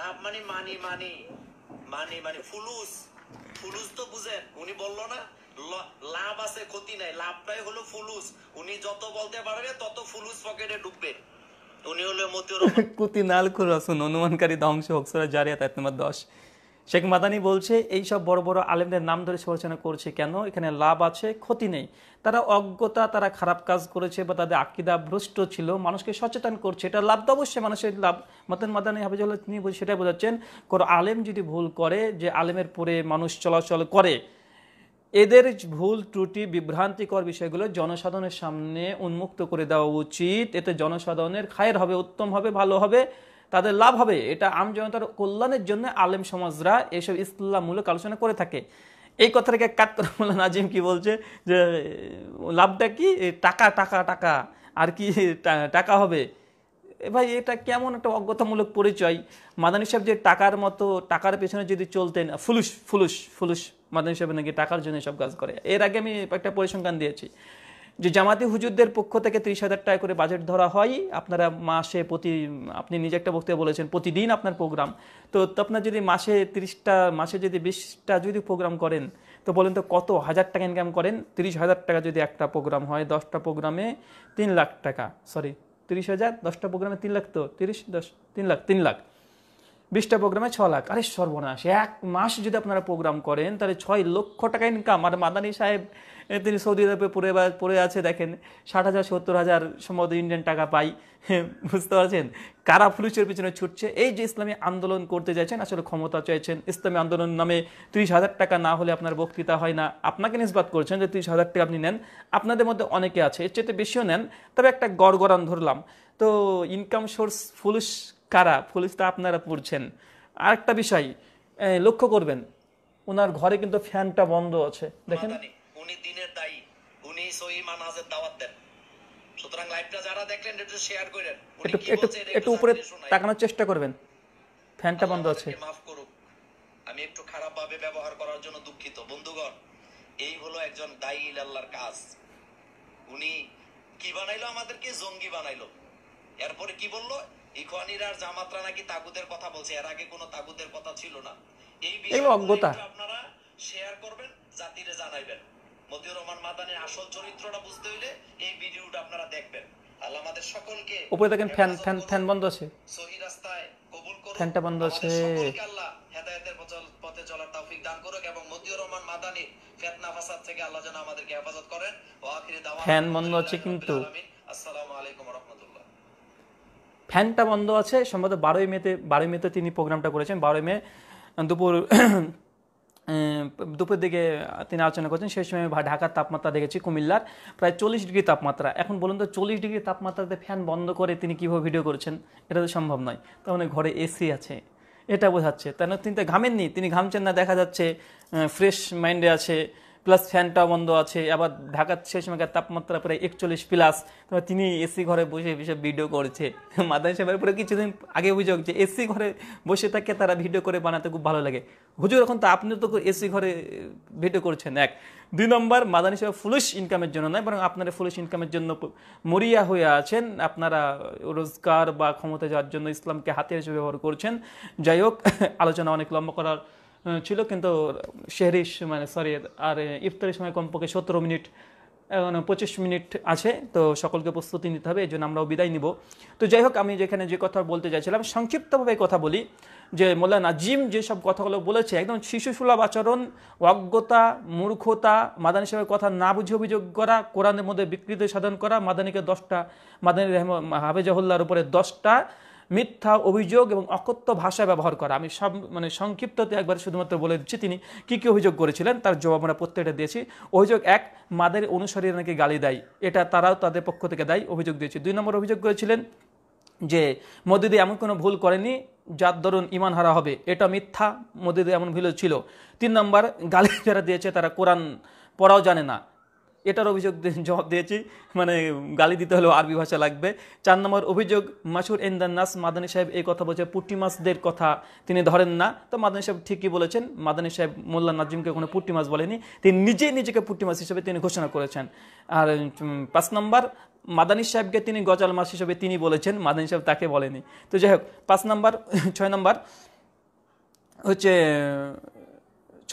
লাভ মানে মানি মানি মানি মানে ফুলুস ফুলুস তো বুঝেন উনি বললো না লাভ আছে ক্ষতি নাই লাভটাই হলো ফুলুস উনি যত বলতে পারবে তত ফুলুস পকেটে ডুববে উনি হলো মতিউর কুতি নাল কুরাসুন অনুমানকারী ধ্বংস হকসরা জারিয়াত আয়াত নম্বর 10 শেখ মাদানি বলছে এই সব বড় বড় আলেমদের নাম ধরে সমালোচনা করছে কেন এখানে লাভ আছে ক্ষতি নেই তারা অজ্ঞতা তারা খারাপ কাজ করেছে বা তাদের আকিদা ভ্রষ্ট ছিল মানুষকে সচেতন করছে এটা লাভ তো অবশ্যই মানুষের লাভ মতন মাদানি হবে তিনি সেটাই বোঝাচ্ছেন কোনো আলেম যদি ভুল করে যে আলেমের পরে মানুষ চলাচল করে এদের ভুল ত্রুটি বিভ্রান্তিকর বিষয়গুলো জনসাধারণের সামনে উন্মুক্ত করে দেওয়া উচিত এতে জনসাধারণের খায়ের হবে উত্তম হবে ভালো হবে তাদের লাভ হবে এটা আমজনতার কল্যাণের জন্য আলেম সমাজরা এসব ইসলামূলক আলোচনা করে থাকে এই কথাটাকে কাট করে মোল্লা নাজিম কি বলছে যে লাভটা কি টাকা টাকা টাকা আর কি টাকা হবে ভাই এটা কেমন একটা অজ্ঞতামূলক পরিচয় মাদানী সাহেব যে টাকার মতো টাকার পেছনে যদি চলতেন ফুলুস ফুলুস ফুলুস মাদানী সাহেব নাকি টাকার জন্য সব কাজ করে এর আগে আমি একটা পরিসংখ্যান দিয়েছি যে জামাতি হুজুরদের পক্ষ থেকে তিরিশ হাজার টাকা করে বাজেট ধরা হয় আপনারা মাসে প্রতি আপনি নিজে একটা বক্তব্য বলেছেন প্রতিদিন আপনার প্রোগ্রাম তো আপনার যদি মাসে তিরিশটা মাসে যদি বিশটা যদি প্রোগ্রাম করেন তো বলেন তো কত হাজার টাকা ইনকাম করেন তিরিশ হাজার টাকা যদি একটা প্রোগ্রাম হয় দশটা প্রোগ্রামে তিন লাখ টাকা সরি তিরিশ হাজার দশটা প্রোগ্রামে তিন লাখ তো তিরিশ দশ তিন লাখ তিন লাখ বিশটা প্রোগ্রামে ছ লাখ আরে সর্বনাশ এক মাস যদি আপনারা প্রোগ্রাম করেন তাহলে ছয় লক্ষ টাকা ইনকাম আর মাদানি সাহেব তিনি সৌদি আরবে পড়ে পড়ে আছে দেখেন ষাট হাজার সত্তর হাজার সম্ভবত ইন্ডিয়ান টাকা পাই হ্যাঁ, বুঝতে পারছেন কারা পুলিশের পিছনে ছুটছে এই যে ইসলামী আন্দোলন করতে চাইছেন আসলে ক্ষমতা চাইছেন ইসলামী আন্দোলন নামে ত্রিশ হাজার টাকা না হলে আপনার বক্তৃতা হয় না আপনাকে নিষ্পাত করছেন যে ত্রিশ হাজার টাকা আপনি নেন আপনাদের মধ্যে অনেকে আছে এর চেয়ে বেশিও নেন তবে একটা গড়গড়ান ধরলাম তো ইনকাম সোর্স পুলিশ কারা পুলিশটা আপনারা পড়ছেন আরেকটা বিষয় লক্ষ্য করবেন ওনার ঘরে কিন্তু ফ্যানটা বন্ধ আছে দেখেন উনি দিনের দায়ী উনি সহি মানাজের দাওয়াত দেন সুতরাং লাইভটা যারা দেখলেন একটু শেয়ার করেন একটু একটু উপরে তাকানোর চেষ্টা করবেন ফ্যানটা বন্ধ আছে মাফ করুন আমি একটু খারাপ ভাবে ব্যবহার করার জন্য দুঃখিত বন্ধুগণ এই হলো একজন দায়ী আল্লাহর কাজ উনি কি বানাইলো আমাদেরকে জঙ্গি বানাইলো এরপরে কি বললো ইখওয়ানিরা আর জামাতরা নাকি তাগুদের কথা বলছে এর আগে কোনো তাগুদের কথা ছিল না এই বিষয়ে আপনারা শেয়ার করবেন জাতিরে জানাইবেন মতিউর রহমান মাদানের আসল চরিত্রটা বুঝতে হইলে এই ভিডিওটা আপনারা দেখবেন আল্লাহ আমাদের সকলকে উপরে দেখেন ফ্যান ফ্যান ফ্যান বন্ধ আছে সহি রাস্তায় কবুল করুন ফ্যানটা বন্ধ আছে আল্লাহ হেদায়েতের পথে চলার তৌফিক দান করুক এবং মতিউর রহমান ফিতনা ফাসাদ থেকে আল্লাহ যেন আমাদেরকে হেফাজত করেন আখিরে দাওয়া ফ্যান বন্ধ আছে কিন্তু আসসালামু আলাইকুম রাহমাতুল্লাহ ফ্যানটা বন্ধ আছে সম্ভবত বারোই মেতে বারোই মেতে তিনি প্রোগ্রামটা করেছেন বারোই মে দুপুর দুপুর দিকে তিনি আলোচনা করছেন সেই সময় ঢাকার তাপমাত্রা দেখেছি কুমিল্লার প্রায় চল্লিশ ডিগ্রি তাপমাত্রা এখন বলুন তো চল্লিশ ডিগ্রি তাপমাত্রাতে ফ্যান বন্ধ করে তিনি কীভাবে ভিডিও করছেন এটা তো সম্ভব নয় তখন ঘরে এসি আছে এটা বোঝাচ্ছে তার তিনি তো ঘামেননি তিনি ঘামছেন না দেখা যাচ্ছে ফ্রেশ মাইন্ডে আছে প্লাস ফ্যানটাও বন্ধ আছে আবার ঢাকার সেই সময়কার তাপমাত্রা প্রায় একচল্লিশ প্লাস তিনি এসি ঘরে বসে বসে ভিডিও করছে মাদানী সাহেবের পরে কিছুদিন আগে অভিযোগ যে এসি ঘরে বসে থাকে তারা ভিডিও করে বানাতে খুব ভালো লাগে হুজুর এখন তো আপনি তো এসি ঘরে ভিডিও করছেন এক দুই নম্বর মাদানি সাহেব ফুলিশ ইনকামের জন্য নয় বরং আপনারা ফুলিশ ইনকামের জন্য মরিয়া হয়ে আছেন আপনারা রোজগার বা ক্ষমতা যাওয়ার জন্য ইসলামকে হাতে হিসেবে ব্যবহার করছেন যাই হোক আলোচনা অনেক লম্বা করার ছিল কিন্তু শেহরিস মানে সরি আর ইফতারের সময় কমপক্ষে সতেরো মিনিট এখন মানে পঁচিশ মিনিট আছে তো সকলকে প্রস্তুতি নিতে হবে এই জন্য আমরাও বিদায় নিব তো যাই হোক আমি যেখানে যে কথা বলতে চাইছিলাম সংক্ষিপ্তভাবে কথা বলি যে মোল্লা নাজিম যেসব কথাগুলো বলেছে একদম শিশু সুলভ আচরণ অজ্ঞতা মূর্খতা মাদানী সাহেবের কথা না বুঝে অভিযোগ করা কোরআনের মধ্যে বিকৃতি সাধন করা মাদানীকে দশটা মাদানী হাফেজাহুল্লার উপরে দশটা মিথ্যা অভিযোগ এবং অকথ্য ভাষা ব্যবহার করা আমি সব মানে সংক্ষিপ্ততে একবার শুধুমাত্র বলে দিচ্ছি তিনি কি কি অভিযোগ করেছিলেন তার জবাব আমরা প্রত্যেকটা দিয়েছি অভিযোগ এক মাদের অনুসারীরা নাকি গালি দেয় এটা তারাও তাদের পক্ষ থেকে দেয় অভিযোগ দিয়েছে দুই নম্বর অভিযোগ করেছিলেন যে মোদিদি এমন কোনো ভুল করেনি যার দরুন ইমান হারা হবে এটা মিথ্যা মোদিদি এমন ভুল ছিল তিন নম্বর গালি যারা দিয়েছে তারা কোরআন পড়াও জানে না এটার অভিযোগ জবাব দিয়েছি মানে গালি দিতে হলেও আরবি ভাষা লাগবে চার নম্বর অভিযোগ মাসুর এন্দান নাস মাদানী সাহেব এই কথা বলছে পুটি মাছদের কথা তিনি ধরেন না তো মাদানী সাহেব ঠিকই বলেছেন মাদানী সাহেব মোল্লা নাজিমকে কোনো পুটি মাছ বলেনি তিনি নিজেই নিজেকে পুটি মাছ হিসেবে তিনি ঘোষণা করেছেন আর পাঁচ নম্বর মাদানী সাহেবকে তিনি গজাল মাছ হিসেবে তিনি বলেছেন মাদানী সাহেব তাকে বলেনি তো যাই হোক পাঁচ নম্বর ছয় নম্বর হচ্ছে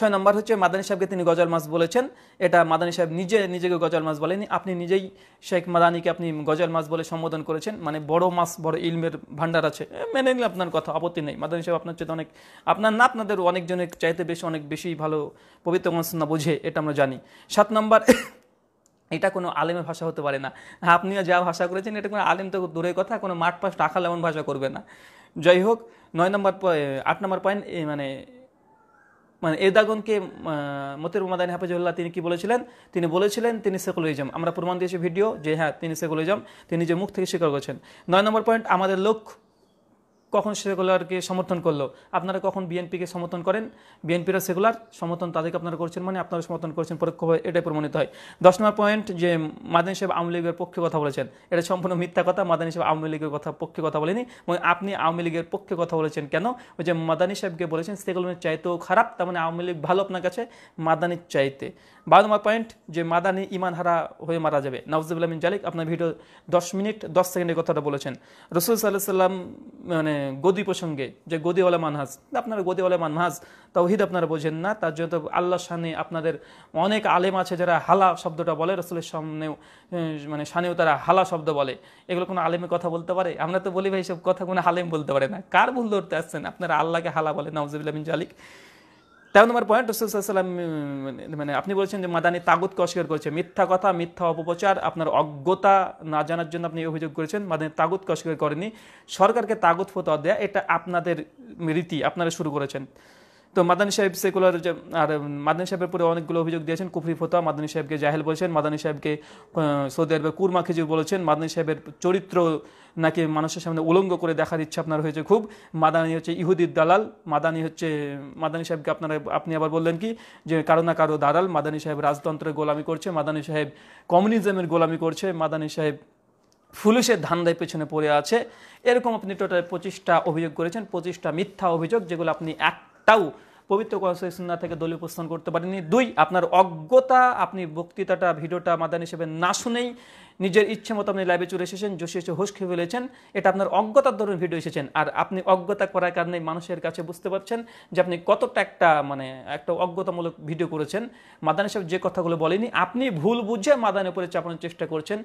ছয় নম্বর হচ্ছে মাদানী সাহেবকে তিনি গজল মাছ বলেছেন এটা মাদানী সাহেব নিজে নিজেকে গজাল মাছ বলেনি আপনি নিজেই শেখ মাদানীকে আপনি গজাল মাছ বলে সম্বোধন করেছেন মানে বড় মাছ বড় ইলমের ভান্ডার আছে মেনে নিলে আপনার কথা আপত্তি নেই মাদানী সাহেব আপনার চেয়ে অনেক আপনার না আপনাদের অনেকজনের চাইতে বেশি অনেক বেশি ভালো পবিত্র না বোঝে এটা আমরা জানি সাত নম্বর এটা কোনো আলেমের ভাষা হতে পারে না হ্যাঁ, আপনিও যা ভাষা করেছেন এটা কোনো আলেম তো দূরের কথা কোনো মাঠ পাশ টাকা এমন ভাষা করবে না যাই হোক নয় নম্বর আট নম্বর পয়েন্ট মানে মানে এদাগনকে মতির মাদানী হাফিজুল্লাহ তিনি কি বলেছিলেন তিনি বলেছিলেন তিনি সেকুলারিজম আমরা প্রমাণ দিয়েছি ভিডিও যে হ্যাঁ তিনি সেকুলারিজম তিনি যে মুখ থেকে স্বীকার করেছেন নয় নম্বর পয়েন্ট আমাদের লক্ষ্য কখন সেগুলারকে সমর্থন করলো আপনারা কখন বিএনপিকে সমর্থন করেন বিএনপিরা সেগুলার সমর্থন তাদেরকে আপনারা করছেন মানে আপনারা সমর্থন করছেন পরোক্ষভাবে এটাই প্রমাণিত হয় দশ নম্বর পয়েন্ট যে মাদানী সাহেব আওয়ামী লীগের পক্ষে কথা বলেছেন এটা সম্পূর্ণ মিথ্যা কথা মাদানী সাহেব আওয়ামী লীগের কথা পক্ষে কথা বলেনি এবং মানে আপনি আওয়ামী লীগের পক্ষে কথা বলেছেন কেন ওই যে মাদানী সাহেবকে বলেছেন সেগুলো চাইতেও খারাপ তার মানে আওয়ামী লীগ ভালো আপনার কাছে মাদানির চাইতে বারো নম্বর পয়েন্ট যে মাদানি ইমান হারা হয়ে মারা যাবে নওয়াজুবুল্লাহ মিন জালিক আপনার ভিডিও দশ মিনিট দশ সেকেন্ডের কথাটা বলেছেন রসুল সাল্লাহ সাল্লাম মানে গদি প্রসঙ্গে যে গদিওয়ালা মানহাজ আপনারা গদিওয়ালা মানহাজ তৌহিদ আপনারা বোঝেন না তার জন্য আল্লাহ শানে আপনাদের অনেক আলেম আছে যারা হালা শব্দটা বলে রসুলের সামনেও মানে শানেও তারা হালা শব্দ বলে এগুলো কোনো আলেমের কথা বলতে পারে আমরা তো বলি ভাই সব কথা কোনো আলেম বলতে পারে না কার ভুল ধরতে আসছেন আপনারা আল্লাহকে হালা বলে নওয়াজুবুল্লাহ মিন জালিক তেরো নম্বর মানে পয়েন্ট রসুলাম মানে আপনি বলছেন যে মাদানি তাগুতকে অস্বীকার করেছে মিথ্যা কথা মিথ্যা অপপ্রচার আপনার অজ্ঞতা না জানার জন্য আপনি অভিযোগ করেছেন মাদানি তাগুতকে অস্বীকার করেনি সরকারকে তাগুত ফতোয়া দেয়া এটা আপনাদের রীতি আপনারা শুরু করেছেন তো মাদানী সাহেব সেকুলার যে আর মাদানী সাহেবের পরে অনেকগুলো অভিযোগ দিয়েছেন কুফরি ফতোয়া মাদানী সাহেবকে জাহেল বলেছেন মাদানী সাহেবকে সৌদি আরবের কুরমা খেজুর বলেছেন মাদানী সাহেবের চরিত্র নাকি মানুষের সামনে উলঙ্গ করে দেখার ইচ্ছা আপনার হয়েছে খুব মাদানী হচ্ছে ইহুদির দালাল মাদানী হচ্ছে মাদানী সাহেবকে আপনারা আপনি আবার বললেন কি যে কারো না কারো দালাল মাদানী সাহেব রাজতন্ত্রের গোলামি করছে মাদানী সাহেব কমিউনিজমের গোলামি করছে মাদানী সাহেব ফুলুসের ধান্দায় পেছনে পড়ে আছে এরকম আপনি টোটাল পঁচিশটা অভিযোগ করেছেন পঁচিশটা মিথ্যা অভিযোগ যেগুলো আপনি এক তাও পবিত্র কনসেসনা থেকে দলীয় উপস্থান করতে পারেনি দুই আপনার অজ্ঞতা আপনি বক্তৃতাটা ভিডিওটা মাদান হিসেবে না শুনেই নিজের ইচ্ছে মতো আপনি লাইভে চলে এসেছেন জোশে এসে হোস খেয়ে ফেলেছেন এটা আপনার অজ্ঞতার ধরুন ভিডিও এসেছেন আর আপনি অজ্ঞতা করার কারণে মানুষের কাছে বুঝতে পারছেন যে আপনি কতটা একটা মানে একটা অজ্ঞতামূলক ভিডিও করেছেন মাদান হিসেবে যে কথাগুলো বলেনি আপনি ভুল বুঝে মাদানের উপরে চাপানোর চেষ্টা করছেন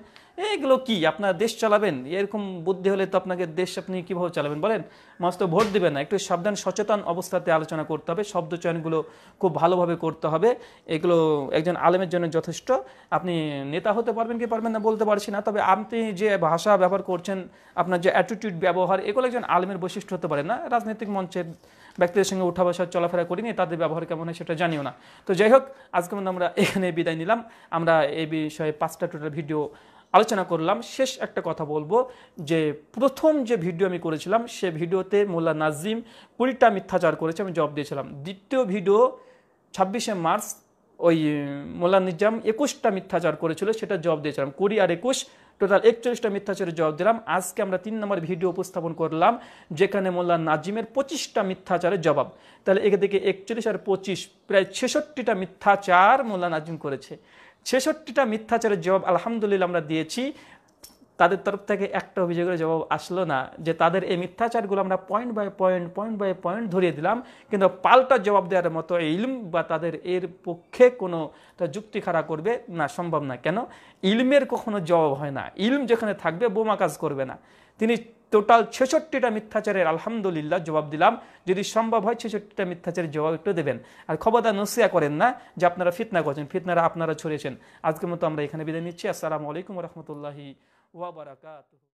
এগুলো কি আপনার দেশ চালাবেন এরকম বুদ্ধি হলে তো আপনাকে দেশ আপনি কীভাবে চালাবেন বলেন মানুষ তো ভোট দেবে না একটু সাবধান সচেতন অবস্থাতে আলোচনা করতে হবে শব্দ চয়নগুলো খুব ভালোভাবে করতে হবে এগুলো একজন আলেমের জন্য যথেষ্ট আপনি নেতা হতে পারবেন কি পারবেন না বলতে পারছি না তবে আপনি যে ভাষা ব্যবহার করছেন আপনার যে অ্যাটিটিউড ব্যবহার এগুলো একজন আলেমের বৈশিষ্ট্য হতে পারে না রাজনৈতিক মঞ্চের ব্যক্তিদের সঙ্গে উঠা বসা চলাফেরা করিনি তাদের ব্যবহার কেমন হয় সেটা জানিও না তো যাই হোক আজকে আমরা এখানে বিদায় নিলাম আমরা এই বিষয়ে পাঁচটা টোটাল ভিডিও আলোচনা করলাম শেষ একটা কথা বলবো যে প্রথম যে ভিডিও আমি করেছিলাম সে ভিডিওতে মোল্লা নাজিম কুড়িটা মিথ্যাচার করেছে আমি জব দিয়েছিলাম দ্বিতীয় ভিডিও ছাব্বিশে মার্চ ওই মোল্লা নিজাম একুশটা মিথ্যাচার করেছিল সেটা জব দিয়েছিলাম কুড়ি আর একুশ টোটাল একচল্লিশটা মিথ্যাচারের জবাব দিলাম আজকে আমরা তিন নম্বর ভিডিও উপস্থাপন করলাম যেখানে মোল্লা নাজিমের পঁচিশটা মিথ্যাচারের জবাব তাহলে একে থেকে একচল্লিশ আর পঁচিশ প্রায় ছেষট্টিটা মিথ্যাচার মোল্লা নাজিম করেছে ছেষট্টিটা মিথ্যাচারের জবাব আলহামদুলিল্লাহ আমরা দিয়েছি তাদের তরফ থেকে একটা অভিযোগের জবাব আসলো না যে তাদের এই মিথ্যাচারগুলো আমরা point by point point by point ধরিয়ে দিলাম কিন্তু পাল্টা জবাব দেওয়ার মতো ইলম বা তাদের এর পক্ষে কোনো যুক্তি খাড়া করবে না সম্ভব না কেন ইলমের কখনো জবাব হয় না ইলম যেখানে থাকবে বোমা কাজ করবে না তিনি টোটাল ছেষট্টিটা মিথ্যাচারের আলহামদুলিল্লাহ জবাব দিলাম যদি সম্ভব হয় ছেষট্টিটা মিথ্যাচারের জবাব একটু দেবেন আর খবরদার নসিয়া করেন না যে আপনারা ফিতনা করছেন ফিতনারা আপনারা ছড়িয়েছেন আজকের মতো আমরা এখানে বিদায় নিচ্ছি আসসালামু আলাইকুম রহমতুল্লাহি ওয়াবারাকাত